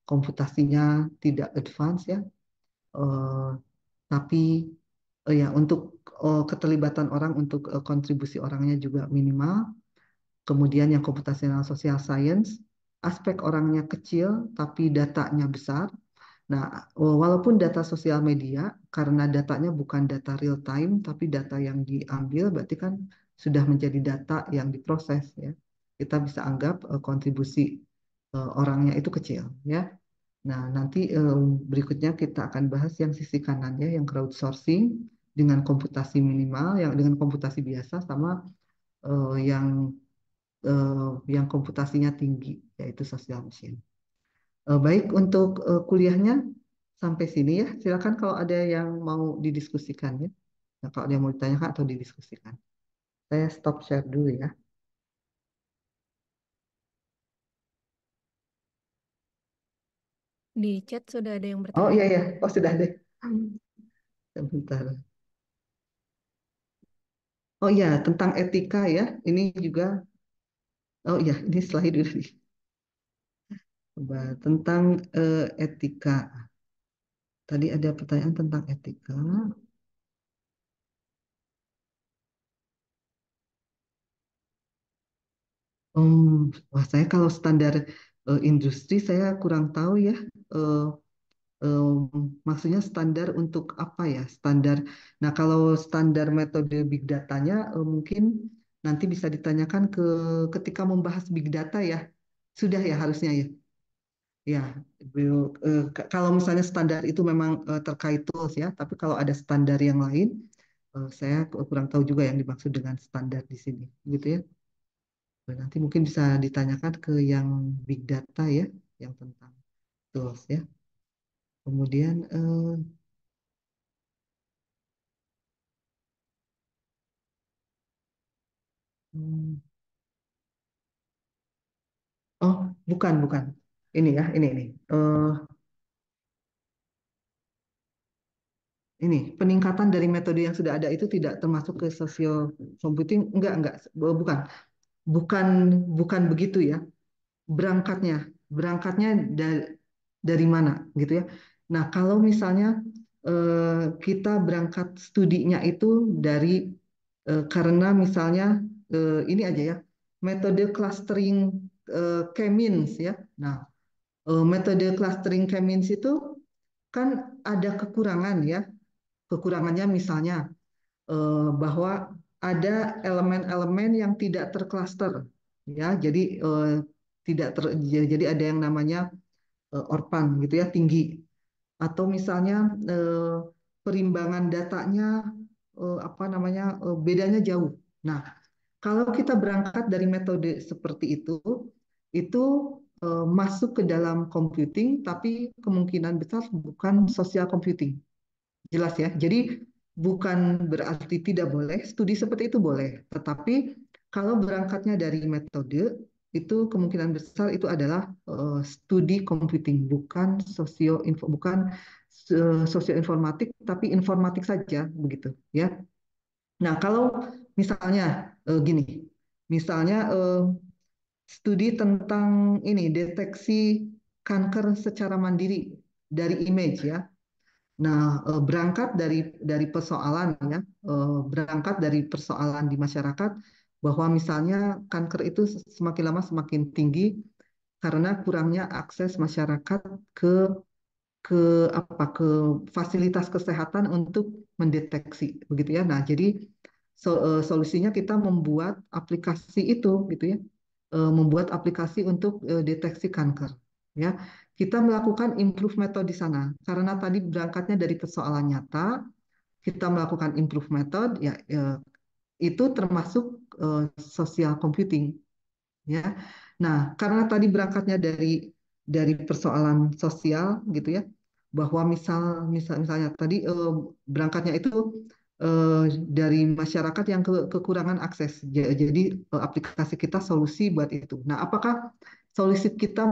S2: komputasinya tidak advance ya, uh, tapi uh, ya untuk uh, keterlibatan orang untuk uh, kontribusi orangnya juga minimal. Kemudian yang komputasional social science, aspek orangnya kecil tapi datanya besar. Nah, walaupun data sosial media karena datanya bukan data real time tapi data yang diambil berarti kan sudah menjadi data yang diproses ya. Kita bisa anggap uh, kontribusi Eh, orangnya itu kecil ya. Nah, nanti eh, berikutnya kita akan bahas yang sisi kanan ya, yang crowdsourcing dengan komputasi minimal yang dengan komputasi biasa sama eh, yang yang komputasinya tinggi yaitu social machine. baik untuk kuliahnya sampai sini ya. Silakan kalau ada yang mau didiskusikan ya. Nah, kalau ada yang mau ditanyakan atau didiskusikan. Saya stop share dulu ya.
S1: Di chat sudah ada yang bertanya. Oh iya iya, oh sudah ada. Hmm.
S2: Sebentar. Oh iya, tentang etika ya. Ini juga Oh iya, ini slide dulu nih. Coba tentang uh, etika. Tadi ada pertanyaan tentang etika. Oh, wah saya kalau standar uh, industri saya kurang tahu ya uh, um, maksudnya standar untuk apa ya standar. Nah kalau standar metode big datanya uh, mungkin nanti bisa ditanyakan ke ketika membahas big data ya sudah ya harusnya ya. Ya, uh, kalau misalnya standar itu memang uh, terkait tools ya, tapi kalau ada standar yang lain, saya kurang tahu juga yang dimaksud dengan standar di sini, gitu ya. Nah, nanti mungkin bisa ditanyakan ke yang big data ya, yang tentang tools ya. Kemudian eh, Oh, bukan, bukan. Ini ya, ini ini. Eh, ini peningkatan dari metode yang sudah ada itu tidak termasuk ke social computing, enggak, enggak, bukan bukan bukan begitu ya berangkatnya berangkatnya dari dari mana gitu ya nah kalau misalnya eh, kita berangkat studinya itu dari eh, karena misalnya eh, ini aja ya metode clustering eh, Kemins ya nah metode clustering Kemins itu kan ada kekurangan ya kekurangannya misalnya eh, bahwa ada elemen-elemen yang tidak terklaster ya jadi eh, tidak ter, ya, jadi ada yang namanya eh, orpan gitu ya tinggi atau misalnya eh, perimbangan datanya eh, apa namanya eh, bedanya jauh nah kalau kita berangkat dari metode seperti itu itu eh, masuk ke dalam computing tapi kemungkinan besar bukan social computing jelas ya jadi bukan berarti tidak boleh, studi seperti itu boleh. Tetapi kalau berangkatnya dari metode, itu kemungkinan besar itu adalah uh, studi computing, bukan sosio info, bukan uh, eh, sosio informatik, tapi informatik saja begitu, ya. Nah kalau misalnya uh, gini, misalnya uh, studi tentang ini deteksi kanker secara mandiri dari image ya Nah, eh, berangkat dari dari persoalan ya, eh, berangkat dari persoalan di masyarakat bahwa misalnya kanker itu semakin lama semakin tinggi karena kurangnya akses masyarakat ke ke apa ke fasilitas kesehatan untuk mendeteksi begitu ya. Nah, jadi so, eh, solusinya kita membuat aplikasi itu gitu ya. membuat aplikasi untuk deteksi kanker ya kita melakukan improve method di sana. Karena tadi berangkatnya dari persoalan nyata, kita melakukan improve method, ya, e, itu termasuk uh, social computing. Ya, nah karena tadi berangkatnya dari dari persoalan sosial gitu ya, bahwa misal misal misalnya tadi uh, berangkatnya itu uh, dari masyarakat yang ke, kekurangan akses. Jadi uh, aplikasi kita solusi buat itu. Nah, apakah solusi kita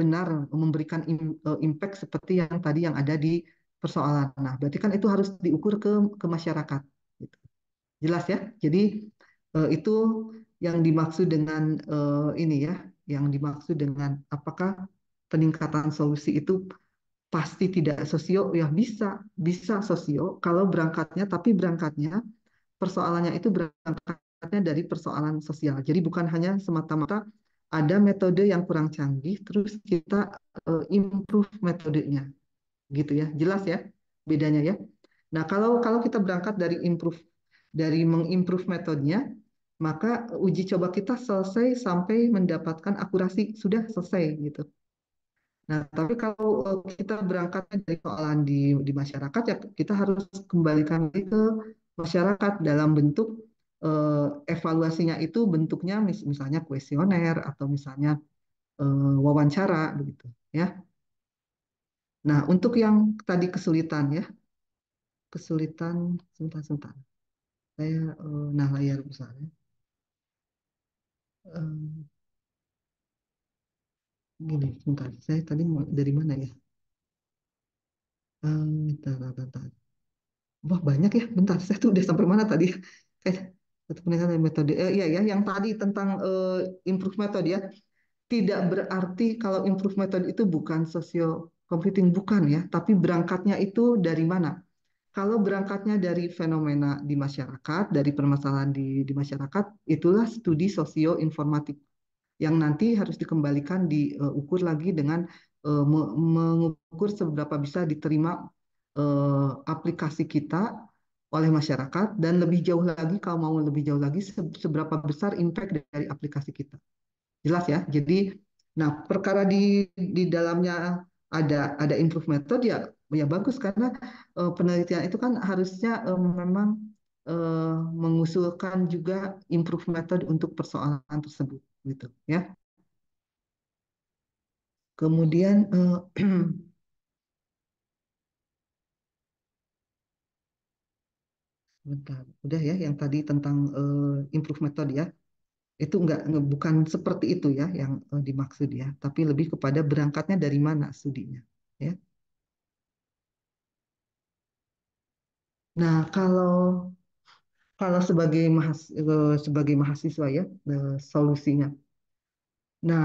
S2: benar memberikan e, impact seperti yang tadi yang ada di persoalan. Nah, berarti kan itu harus diukur ke ke masyarakat. Gitu. Jelas ya. Jadi e, itu yang dimaksud dengan e, ini ya, yang dimaksud dengan apakah peningkatan solusi itu pasti tidak sosio ya bisa bisa sosio kalau berangkatnya tapi berangkatnya persoalannya itu berangkatnya dari persoalan sosial jadi bukan hanya semata-mata ada metode yang kurang canggih, terus kita uh, improve metodenya, gitu ya. Jelas ya bedanya ya. Nah kalau kalau kita berangkat dari improve dari mengimprove metodenya, maka uji coba kita selesai sampai mendapatkan akurasi sudah selesai gitu. Nah, tapi kalau eh, kita berangkat dari soalan di, di masyarakat, ya kita harus kembalikan ke masyarakat dalam bentuk Eh, evaluasinya itu bentuknya misalnya kuesioner atau misalnya eh, wawancara begitu ya. Nah, untuk yang tadi kesulitan ya. Kesulitan sebentar-sebentar. Saya eh, nah layar besarnya. Gini, sebentar. Saya tadi dari mana ya? Bentar, Wah, banyak ya. Bentar, saya tuh udah sampai mana tadi? Kayak penelitian peningkatan metode eh, ya ya yang tadi tentang eh, improve metode ya tidak berarti kalau improve metode itu bukan sosio computing bukan ya tapi berangkatnya itu dari mana kalau berangkatnya dari fenomena di masyarakat dari permasalahan di di masyarakat itulah studi sosio informatik yang nanti harus dikembalikan diukur eh, uh, lagi dengan uh, mengukur seberapa bisa diterima uh, aplikasi kita oleh masyarakat dan lebih jauh lagi kalau mau lebih jauh lagi seberapa besar impact dari aplikasi kita. Jelas ya. Jadi nah perkara di di dalamnya ada ada improve method ya ya bagus karena uh, penelitian itu kan harusnya uh, memang uh, mengusulkan juga improve method untuk persoalan tersebut gitu ya. Kemudian uh, Bentar. Udah ya yang tadi tentang uh, improve method ya. Itu enggak bukan seperti itu ya yang uh, dimaksud ya, tapi lebih kepada berangkatnya dari mana studinya ya. Nah, kalau kalau sebagai mahas, eh, sebagai mahasiswa ya solusinya. Nah,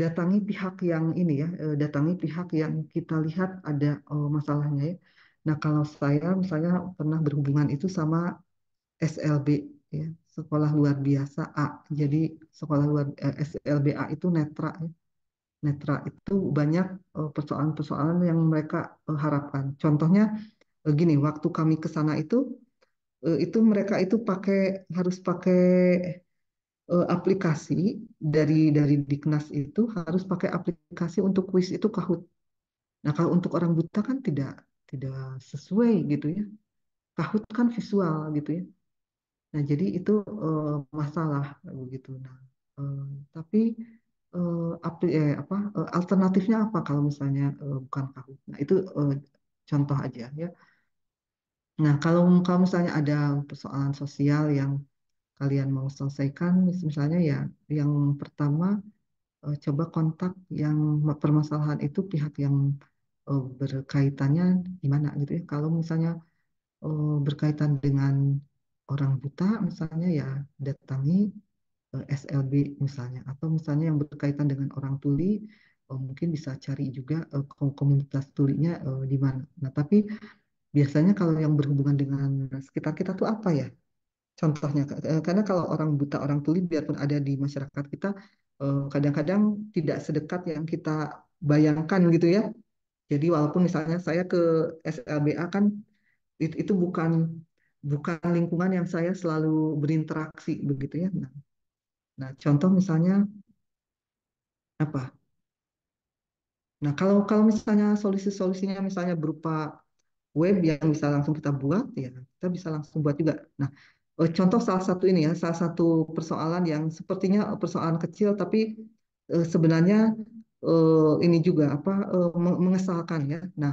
S2: datangi pihak yang ini ya, datangi pihak yang kita lihat ada oh, masalahnya ya Nah, kalau saya misalnya pernah berhubungan itu sama SLB, ya, sekolah luar biasa A. Jadi sekolah luar eh, SLBA itu netra, ya. netra itu banyak eh, persoalan-persoalan yang mereka eh, harapkan. Contohnya eh, gini, waktu kami ke sana itu itu mereka itu pakai harus pakai aplikasi dari dari Diknas itu harus pakai aplikasi untuk kuis itu kahut Nah, kalau untuk orang buta kan tidak tidak sesuai gitu ya. Kahut kan visual gitu ya. Nah, jadi itu uh, masalah begitu. Nah, uh, tapi uh, eh, api, eh, apa uh, alternatifnya apa kalau misalnya uh, bukan kahut? Nah, itu uh, contoh aja ya. Nah, kalau kalau misalnya ada persoalan sosial yang kalian mau selesaikan, misalnya ya yang pertama coba kontak yang permasalahan itu pihak yang uh, berkaitannya gimana gitu ya. Kalau misalnya uh, berkaitan dengan orang buta misalnya ya datangi uh, eh, SLB misalnya atau misalnya yang berkaitan dengan orang tuli uh, mungkin bisa cari juga uh, komunitas tulinya uh, di mana. Nah, tapi biasanya kalau yang berhubungan dengan sekitar kita tuh apa ya? Contohnya, karena kalau orang buta, orang tuli, biarpun ada di masyarakat kita, kadang-kadang tidak sedekat yang kita bayangkan gitu ya jadi walaupun misalnya saya ke SLBA kan itu, bukan bukan lingkungan yang saya selalu berinteraksi begitu ya. Nah, nah contoh misalnya apa? Nah kalau kalau misalnya solusi-solusinya misalnya berupa web yang bisa langsung kita buat ya kita bisa langsung buat juga. Nah eh, contoh salah satu ini ya salah satu persoalan yang sepertinya persoalan kecil tapi eh, sebenarnya uh, ini juga apa uh, mengesalkan ya. Nah,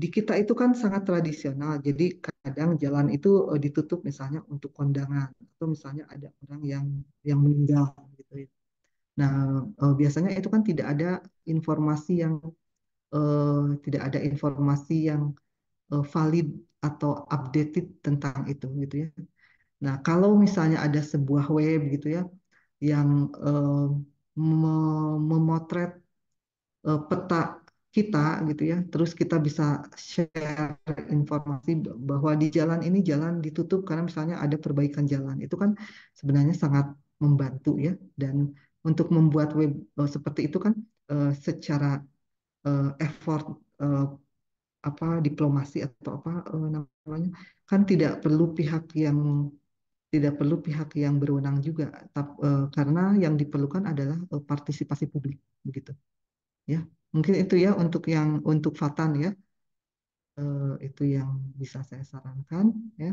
S2: di kita itu kan sangat tradisional. Jadi kadang jalan itu uh, ditutup misalnya untuk kondangan atau misalnya ada orang yang yang meninggal gitu ya. Nah, uh, biasanya itu kan tidak ada informasi yang uh, tidak ada informasi yang uh, valid atau updated tentang itu gitu ya. Nah, kalau misalnya ada sebuah web gitu ya yang uh, memotret e, peta kita gitu ya terus kita bisa share informasi bahwa di jalan ini jalan ditutup karena misalnya ada perbaikan jalan itu kan sebenarnya sangat membantu ya dan untuk membuat web e, seperti itu kan e, secara effort apa diplomasi atau apa namanya kan tidak perlu pihak yang tidak perlu pihak yang berwenang juga tap, e, karena yang diperlukan adalah e, partisipasi publik begitu ya mungkin itu ya untuk yang untuk Fatan ya e, itu yang bisa saya sarankan ya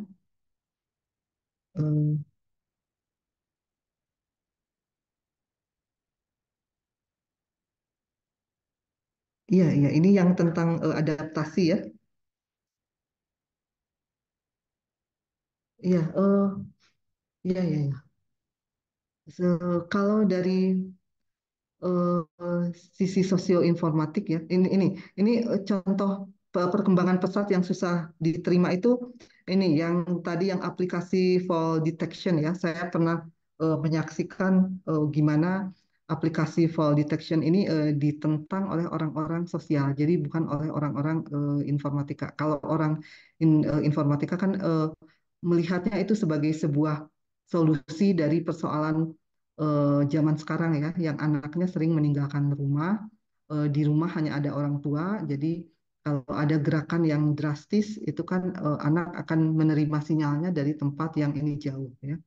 S2: e, Iya, iya, ini yang tentang uh, adaptasi ya. Iya, uh, Iya, iya, iya. So, kalau dari, uh, sisi sosioinformatik ya, ini ini ini, eh, contoh perkembangan pesat yang susah diterima itu ini, yang tadi yang aplikasi fall detection ya, saya pernah, uh, menyaksikan, uh, gimana aplikasi fall detection ini, uh, ditentang oleh orang-orang sosial, jadi bukan oleh orang-orang, uh, informatika. Kalau orang in uh, informatika kan, uh, melihatnya itu sebagai sebuah solusi dari persoalan uh, zaman sekarang ya, yang anaknya sering meninggalkan rumah, uh, di rumah hanya ada orang tua, jadi kalau ada gerakan yang drastis itu kan uh, anak akan menerima sinyalnya dari tempat yang ini jauh ya.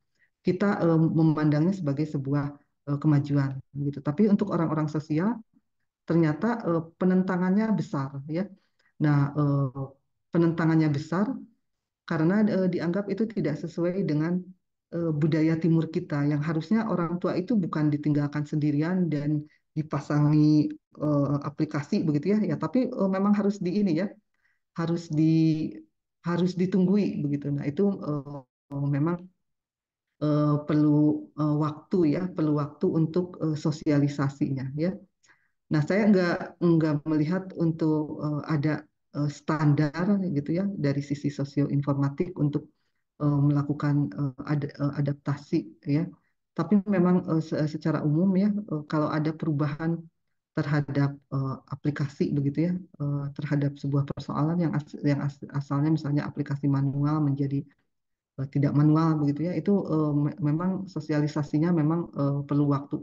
S2: Kita uh, memandangnya sebagai sebuah uh, kemajuan gitu. Tapi untuk orang-orang sosial ternyata uh, penentangannya besar ya. Nah, uh, penentangannya besar karena dianggap itu tidak sesuai dengan Eh, budaya timur kita yang harusnya orang tua itu bukan ditinggalkan sendirian dan dipasangi eh, aplikasi begitu ya ya tapi eh, memang harus di ini ya harus di harus ditunggui begitu nah itu memang perlu waktu ya perlu waktu untuk sosialisasinya ya nah saya nggak nggak melihat untuk ada standar gitu ya dari sisi sosioinformatik untuk Eh, melakukan eh, eh, adaptasi ya tapi memang secara umum ya kalau ada perubahan terhadap aplikasi begitu ya terhadap sebuah persoalan yang yang asalnya misalnya aplikasi manual menjadi tidak manual begitu ya itu memang sosialisasinya memang perlu waktu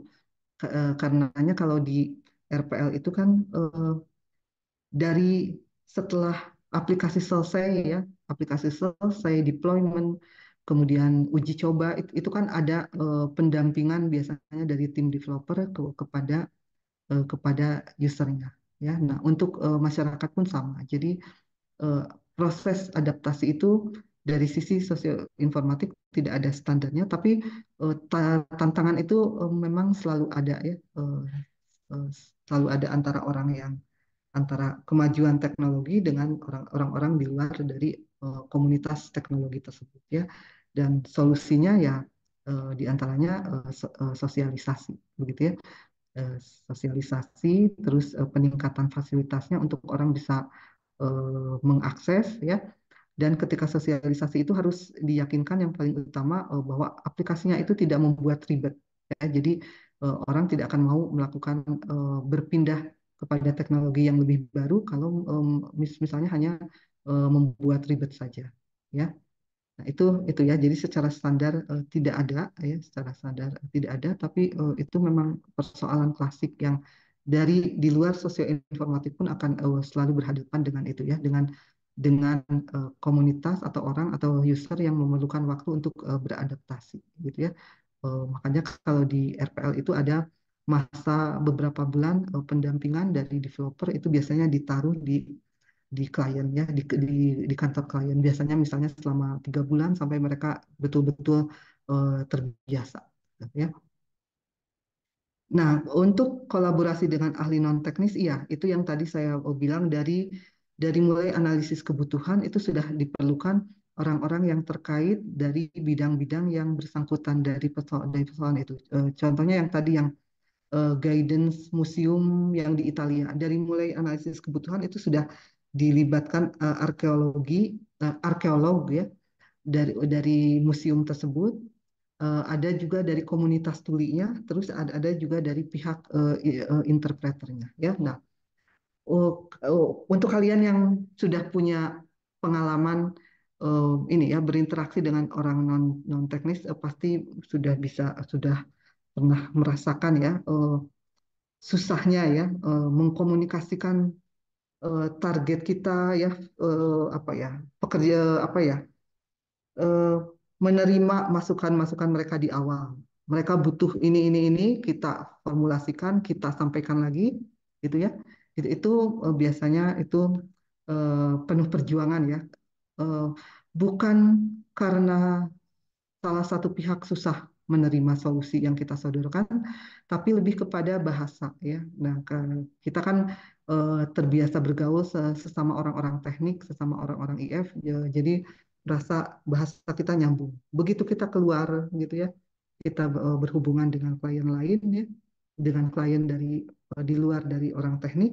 S2: karenanya kalau di RPL itu kan dari setelah aplikasi selesai ya aplikasi selesai deployment kemudian uji coba itu, itu kan ada uh, pendampingan biasanya dari tim developer ke, kepada uh, kepada usernya ya nah untuk uh, masyarakat pun sama jadi uh, proses adaptasi itu dari sisi sosial informatik tidak ada standarnya tapi uh, ta tantangan itu uh, memang selalu ada ya uh, selalu ada antara orang yang antara kemajuan teknologi dengan orang-orang di luar dari Eh, komunitas teknologi tersebut ya dan solusinya ya eh, diantaranya eh, sosialisasi begitu ya sosialisasi terus peningkatan fasilitasnya untuk orang bisa mengakses ya dan ketika sosialisasi itu harus diyakinkan yang paling utama bahwa aplikasinya itu tidak membuat ribet ya jadi orang tidak akan mau melakukan berpindah kepada teknologi yang lebih baru kalau misalnya hanya Eh, membuat ribet saja ya nah itu itu ya jadi secara standar uh, tidak ada ya secara standar tidak ada tapi uh, itu memang persoalan klasik yang dari di luar informatif pun akan uh, selalu berhadapan dengan itu ya dengan dengan uh, komunitas atau orang atau user yang memerlukan waktu untuk uh, beradaptasi gitu ya uh, makanya kalau di RPL itu ada masa beberapa bulan uh, pendampingan dari developer itu biasanya ditaruh di di kliennya di, di di kantor klien biasanya misalnya selama tiga bulan sampai mereka betul-betul uh, terbiasa ya nah untuk kolaborasi dengan ahli non teknis iya itu yang tadi saya bilang dari dari mulai analisis kebutuhan itu sudah diperlukan orang-orang yang terkait dari bidang-bidang yang bersangkutan dari persoalan dari persoalan itu uh, contohnya yang tadi yang uh, guidance museum yang di Italia. Dari mulai analisis kebutuhan itu sudah dilibatkan uh, arkeologi uh, arkeolog ya dari dari museum tersebut uh, ada juga dari komunitas tulinya terus ada, ada juga dari pihak uh, uh, interpreternya ya nah uh, untuk kalian yang sudah punya pengalaman uh, ini ya berinteraksi dengan orang non non teknis uh, pasti sudah bisa sudah pernah merasakan ya uh, susahnya ya uh, mengkomunikasikan Eh, target kita ya eh, apa ya pekerja apa ya eh, menerima masukan-masukan mereka di awal. Mereka butuh ini ini ini kita formulasikan, kita sampaikan lagi gitu ya. Itu, itu biasanya itu penuh perjuangan ya. bukan karena salah satu pihak susah menerima solusi yang kita sodorkan, tapi lebih kepada bahasa ya. Nah, kita kan uh, terbiasa bergaul sesama orang-orang teknik, sesama orang-orang IF, ya, jadi rasa bahasa kita nyambung. Begitu kita keluar gitu ya, kita uh, berhubungan dengan klien lain ya, dengan klien dari uh, di luar dari orang teknik,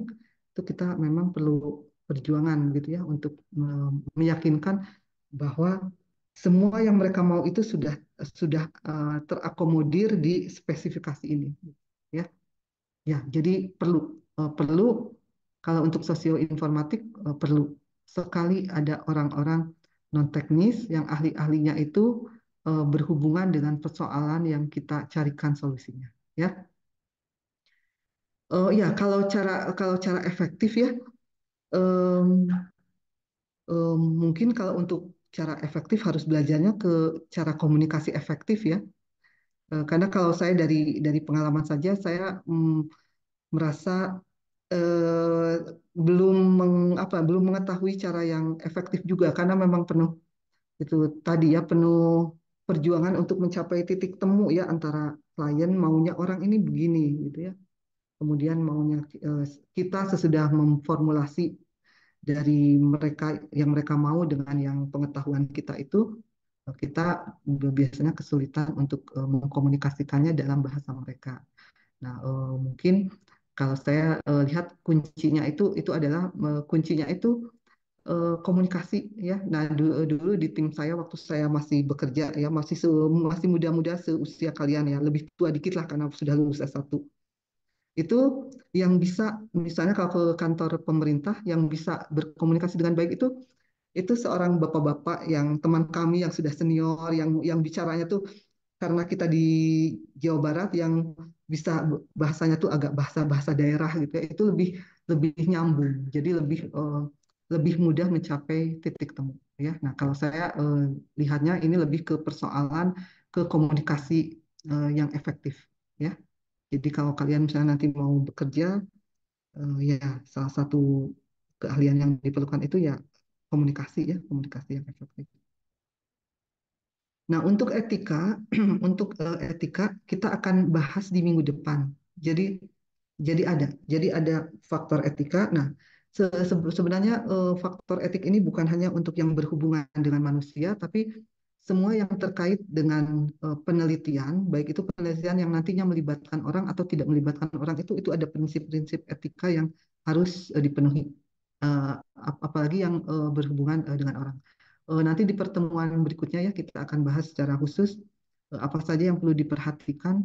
S2: itu kita memang perlu perjuangan gitu ya untuk uh, meyakinkan bahwa semua yang mereka mau itu sudah sudah uh, terakomodir di spesifikasi ini ya ya jadi perlu uh, perlu kalau untuk sosioinformatik uh, perlu sekali ada orang-orang non teknis yang ahli-ahlinya itu eh, berhubungan dengan persoalan yang kita carikan solusinya, ya. oh ya, kalau cara kalau cara efektif ya, um, um, mungkin kalau untuk cara efektif harus belajarnya ke cara komunikasi efektif ya. karena kalau saya dari dari pengalaman saja saya mm, merasa Eh, belum meng, apa belum mengetahui cara yang efektif juga karena memang penuh itu tadi ya penuh perjuangan untuk mencapai titik temu ya antara klien maunya orang ini begini gitu ya kemudian maunya eh, kita sesudah memformulasi dari mereka yang mereka mau dengan yang pengetahuan kita itu kita biasanya kesulitan untuk eh, mengkomunikasikannya dalam bahasa mereka. Nah, mungkin kalau saya uh, lihat kuncinya itu itu adalah uh, kuncinya itu uh, komunikasi ya. Nah dulu, dulu di tim saya waktu saya masih bekerja ya masih se, masih muda-muda seusia kalian ya lebih tua dikit lah karena sudah lulus S1 itu yang bisa misalnya kalau ke kantor pemerintah yang bisa berkomunikasi dengan baik itu itu seorang bapak-bapak yang teman kami yang sudah senior yang yang bicaranya tuh karena kita di Jawa Barat yang bisa bahasanya tuh agak bahasa-bahasa daerah gitu ya, itu lebih lebih nyambung. Jadi lebih uh, lebih mudah mencapai titik temu ya. Nah, kalau saya uh, lihatnya ini lebih ke persoalan ke komunikasi uh, yang efektif ya. Jadi kalau kalian misalnya nanti mau bekerja uh, ya salah satu keahlian yang diperlukan itu ya komunikasi ya, komunikasi yang efektif. Nah, untuk etika, untuk eh, etika kita akan bahas di minggu depan. Jadi jadi ada, jadi ada faktor etika. Nah, sebenarnya eh, faktor etik ini bukan hanya untuk yang berhubungan dengan manusia, tapi semua yang terkait dengan eh, penelitian, baik itu penelitian yang nantinya melibatkan orang atau tidak melibatkan orang itu itu ada prinsip-prinsip etika yang harus dipenuhi. apalagi yang berhubungan dengan orang. Eh, nanti di pertemuan berikutnya ya kita akan bahas secara khusus eh, apa saja yang perlu diperhatikan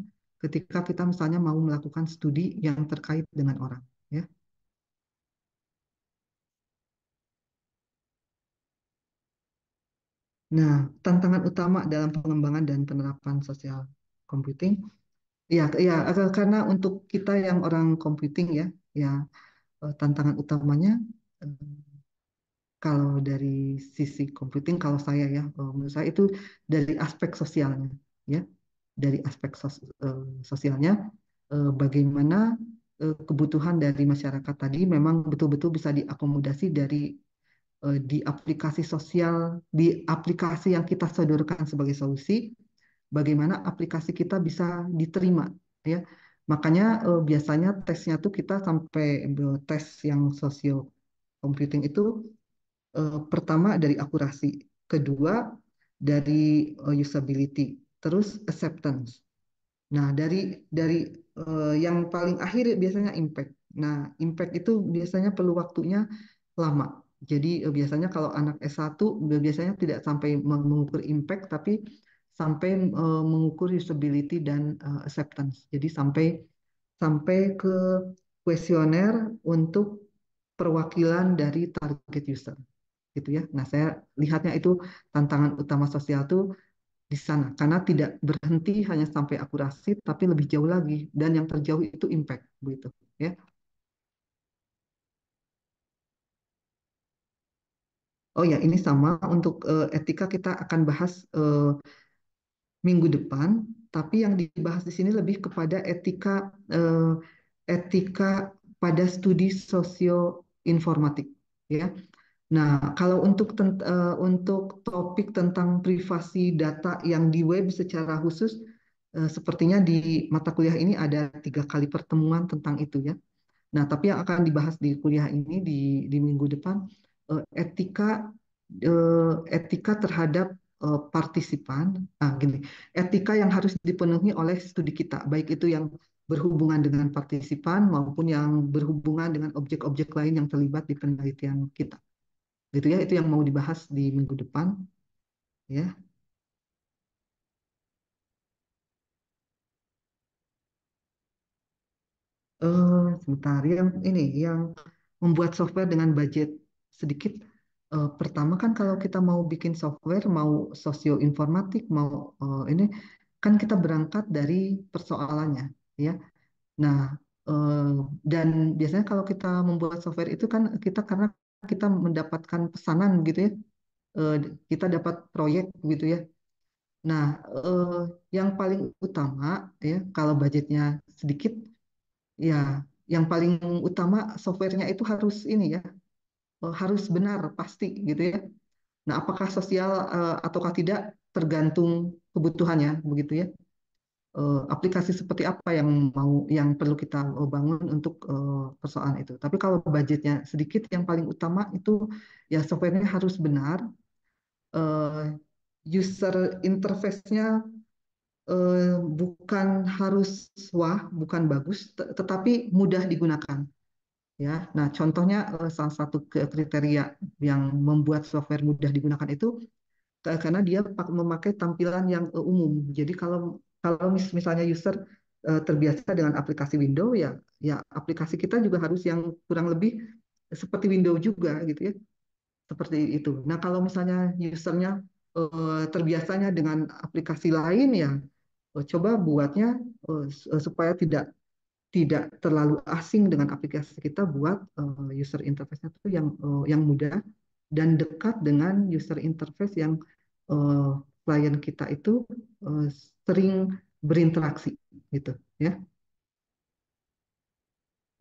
S2: ketika kita misalnya mau melakukan studi yang terkait dengan orang. Ya. Nah, tantangan utama dalam pengembangan dan penerapan sosial computing, ya, ya karena untuk kita yang orang computing ya, ya eh, tantangan utamanya kalau dari sisi computing kalau saya ya menurut saya itu dari aspek sosialnya ya dari aspek sos, eh, sosialnya eh, bagaimana eh, kebutuhan dari masyarakat tadi memang betul-betul bisa diakomodasi dari di aplikasi sosial di aplikasi yang kita sodorkan sebagai solusi bagaimana aplikasi kita bisa diterima ya makanya biasanya tesnya tuh kita sampai tes yang sosio computing itu uh, pertama dari akurasi, kedua dari uh, usability, terus acceptance. Nah, dari dari uh, yang paling akhir biasanya impact. Nah, impact itu biasanya perlu waktunya lama. Jadi uh, biasanya kalau anak S1 biasanya tidak sampai mengukur impact tapi sampai uh, mengukur usability dan uh, acceptance. Jadi sampai sampai ke kuesioner untuk perwakilan dari target user gitu ya. Nah, saya lihatnya itu tantangan utama sosial itu di sana karena tidak berhenti hanya sampai akurasi tapi lebih jauh lagi dan yang terjauh itu impact begitu ya. Oh ya, ini sama untuk uh, etika kita akan bahas uh, minggu depan, tapi yang dibahas di sini lebih kepada etika uh, etika pada studi sosioinformatik, ya. Nah, kalau untuk eh, untuk topik tentang privasi data yang di web secara khusus, eh, sepertinya di mata kuliah ini ada tiga kali pertemuan tentang itu ya. Nah, tapi yang akan dibahas di kuliah ini di di minggu depan uh, etika etika terhadap partisipan, ah, gini, etika yang harus dipenuhi oleh studi kita, baik itu yang berhubungan dengan partisipan maupun yang berhubungan dengan objek-objek lain yang terlibat di penelitian kita gitu ya itu yang mau dibahas di minggu depan ya eh sebentar yang ini yang membuat software dengan budget sedikit uh, pertama kan kalau kita mau bikin software mau sosio informatik mau uh, ini kan kita berangkat dari persoalannya ya nah eh, dan biasanya kalau kita membuat software itu kan kita karena kita mendapatkan pesanan gitu ya, eh, kita dapat proyek gitu ya. Nah, eh, yang paling utama ya kalau budgetnya sedikit ya yang paling utama softwarenya itu harus ini ya eh, harus benar pasti gitu ya. Nah, apakah sosial ataukah tidak tergantung kebutuhannya begitu ya. Eh, aplikasi seperti apa yang mau yang perlu kita eh, bangun untuk eh, persoalan itu. Tapi kalau budgetnya sedikit, yang paling utama itu ya softwarenya harus benar, user interface-nya bukan harus wah, bukan bagus, tetapi mudah digunakan. Ya, nah contohnya salah satu kriteria yang membuat software mudah digunakan itu karena dia memakai tampilan yang umum. Jadi kalau kalau mis misalnya user uh, terbiasa dengan aplikasi Windows, ya ya aplikasi kita juga harus yang kurang lebih seperti Windows juga gitu ya. Seperti itu. Nah, kalau misalnya usernya uh, terbiasanya dengan aplikasi lain ya uh, coba buatnya uh, supaya tidak tidak terlalu asing dengan aplikasi kita buat uh, user interface-nya itu yang uh, yang mudah dan dekat dengan user interface yang uh, klien kita itu uh, sering berinteraksi gitu ya.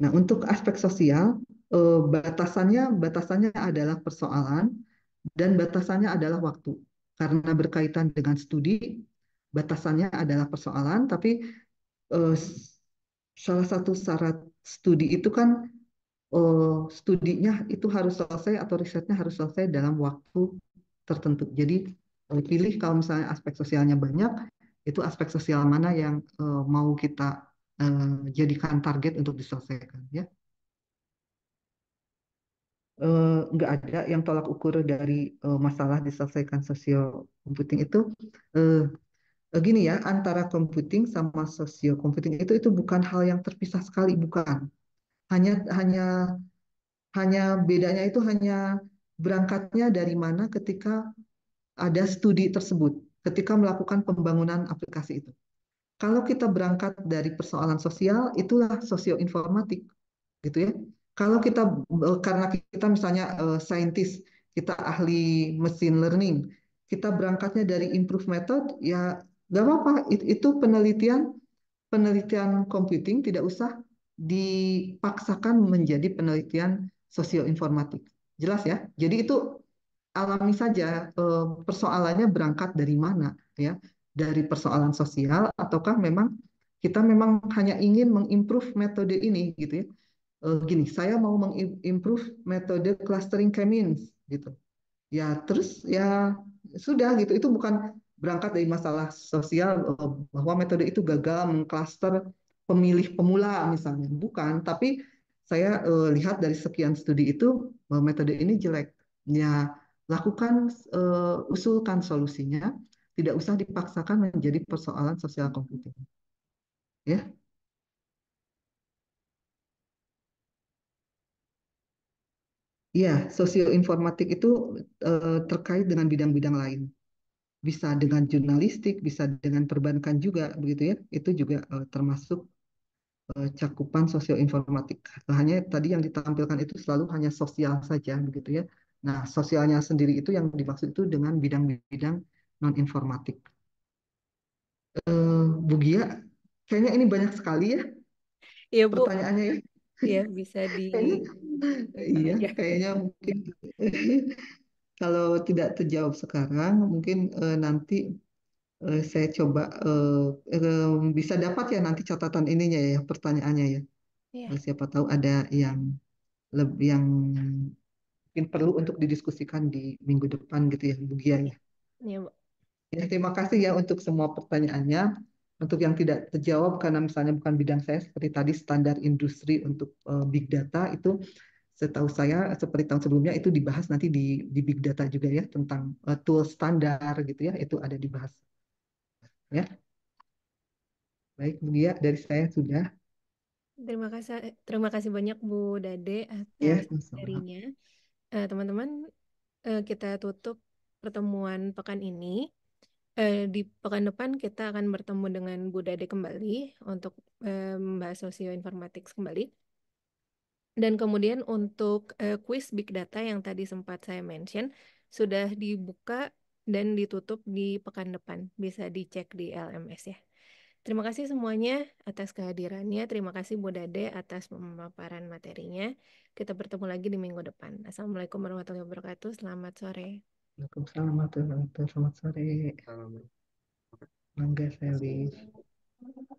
S2: Nah, untuk aspek sosial, eh, batasannya batasannya adalah persoalan dan batasannya adalah waktu. Karena berkaitan dengan studi, batasannya adalah persoalan, tapi eh, salah satu syarat studi itu kan eh, studinya itu harus selesai atau risetnya harus selesai dalam waktu tertentu. Jadi eh, pilih kalau misalnya aspek sosialnya banyak, itu aspek sosial mana yang uh, mau kita uh, jadikan target untuk diselesaikan ya eh, nggak uh, ada yang tolak ukur dari uh, masalah diselesaikan sosial computing itu uh, gini ya antara computing sama sosial computing itu itu bukan hal yang terpisah sekali bukan hanya hanya hanya bedanya itu hanya berangkatnya dari mana ketika ada studi tersebut ketika melakukan pembangunan aplikasi itu. Kalau kita berangkat dari persoalan sosial, itulah sosioinformatik, gitu ya. Kalau kita eh, karena kita misalnya uh, saintis, kita ahli mesin learning, kita berangkatnya dari improve method, ya nggak apa-apa. It, itu penelitian penelitian computing tidak usah dipaksakan menjadi penelitian sosioinformatik. Jelas ya? Jadi itu alami saja eh, persoalannya berangkat dari mana ya dari persoalan sosial ataukah memang kita memang hanya ingin mengimprove metode ini gitu ya eh, gini saya mau mengimprove metode clustering kemins gitu ya terus ya sudah gitu itu bukan berangkat dari masalah sosial eh, bahwa metode itu gagal mengklaster pemilih pemula misalnya bukan tapi saya lihat dari sekian studi itu bahwa metode ini jelek ya Lakukan, uh, usulkan solusinya, tidak usah dipaksakan menjadi persoalan sosial komputing. Ya, ya sosial informatik itu uh, terkait dengan bidang-bidang lain. Bisa dengan jurnalistik, bisa dengan perbankan juga, begitu ya. Itu juga uh, termasuk cakupan sosioinformatik. Hanya tadi yang ditampilkan itu selalu hanya sosial saja, begitu ya. Nah, sosialnya sendiri itu yang dimaksud itu dengan bidang-bidang non-informatik. Uh, Bu Gia, kayaknya ini banyak sekali ya Iya, Bu. pertanyaannya ya. Iya, bisa di... Iya, iya, kayaknya mungkin kalau tidak terjawab sekarang, mungkin uh, nanti uh, saya coba uh, uh, bisa dapat ya nanti catatan ininya ya, pertanyaannya ya. Iya. Siapa tahu ada yang lebih yang mungkin perlu untuk didiskusikan di minggu depan gitu ya Bu Gia ya. Iya, Ya, terima kasih ya untuk semua pertanyaannya. Untuk yang tidak terjawab karena misalnya bukan bidang saya seperti tadi standar industri untuk uh, big data itu setahu saya seperti tahun sebelumnya itu dibahas nanti di di big data juga ya tentang uh, tool standar gitu ya itu ada dibahas. Ya. Baik, Bu Gia dari saya sudah.
S1: Terima kasih terima kasih banyak Bu Dade ya, atas yes, teman eh, teman-teman, uh, kita tutup pertemuan pekan ini. uh, di pekan depan kita akan bertemu dengan Bu Dade kembali untuk membahas membahas sosioinformatik kembali. Dan kemudian untuk uh, kuis big data yang tadi sempat saya mention sudah dibuka dan ditutup di pekan depan. Bisa dicek di LMS ya. Terima kasih semuanya atas kehadirannya. Terima kasih Bu Dade atas pemaparan materinya. Kita bertemu lagi di minggu depan. Assalamualaikum warahmatullahi wabarakatuh. Selamat sore.
S2: Waalaikumsalam warahmatullahi wabarakatuh. Selamat sore. Mangga Selvi.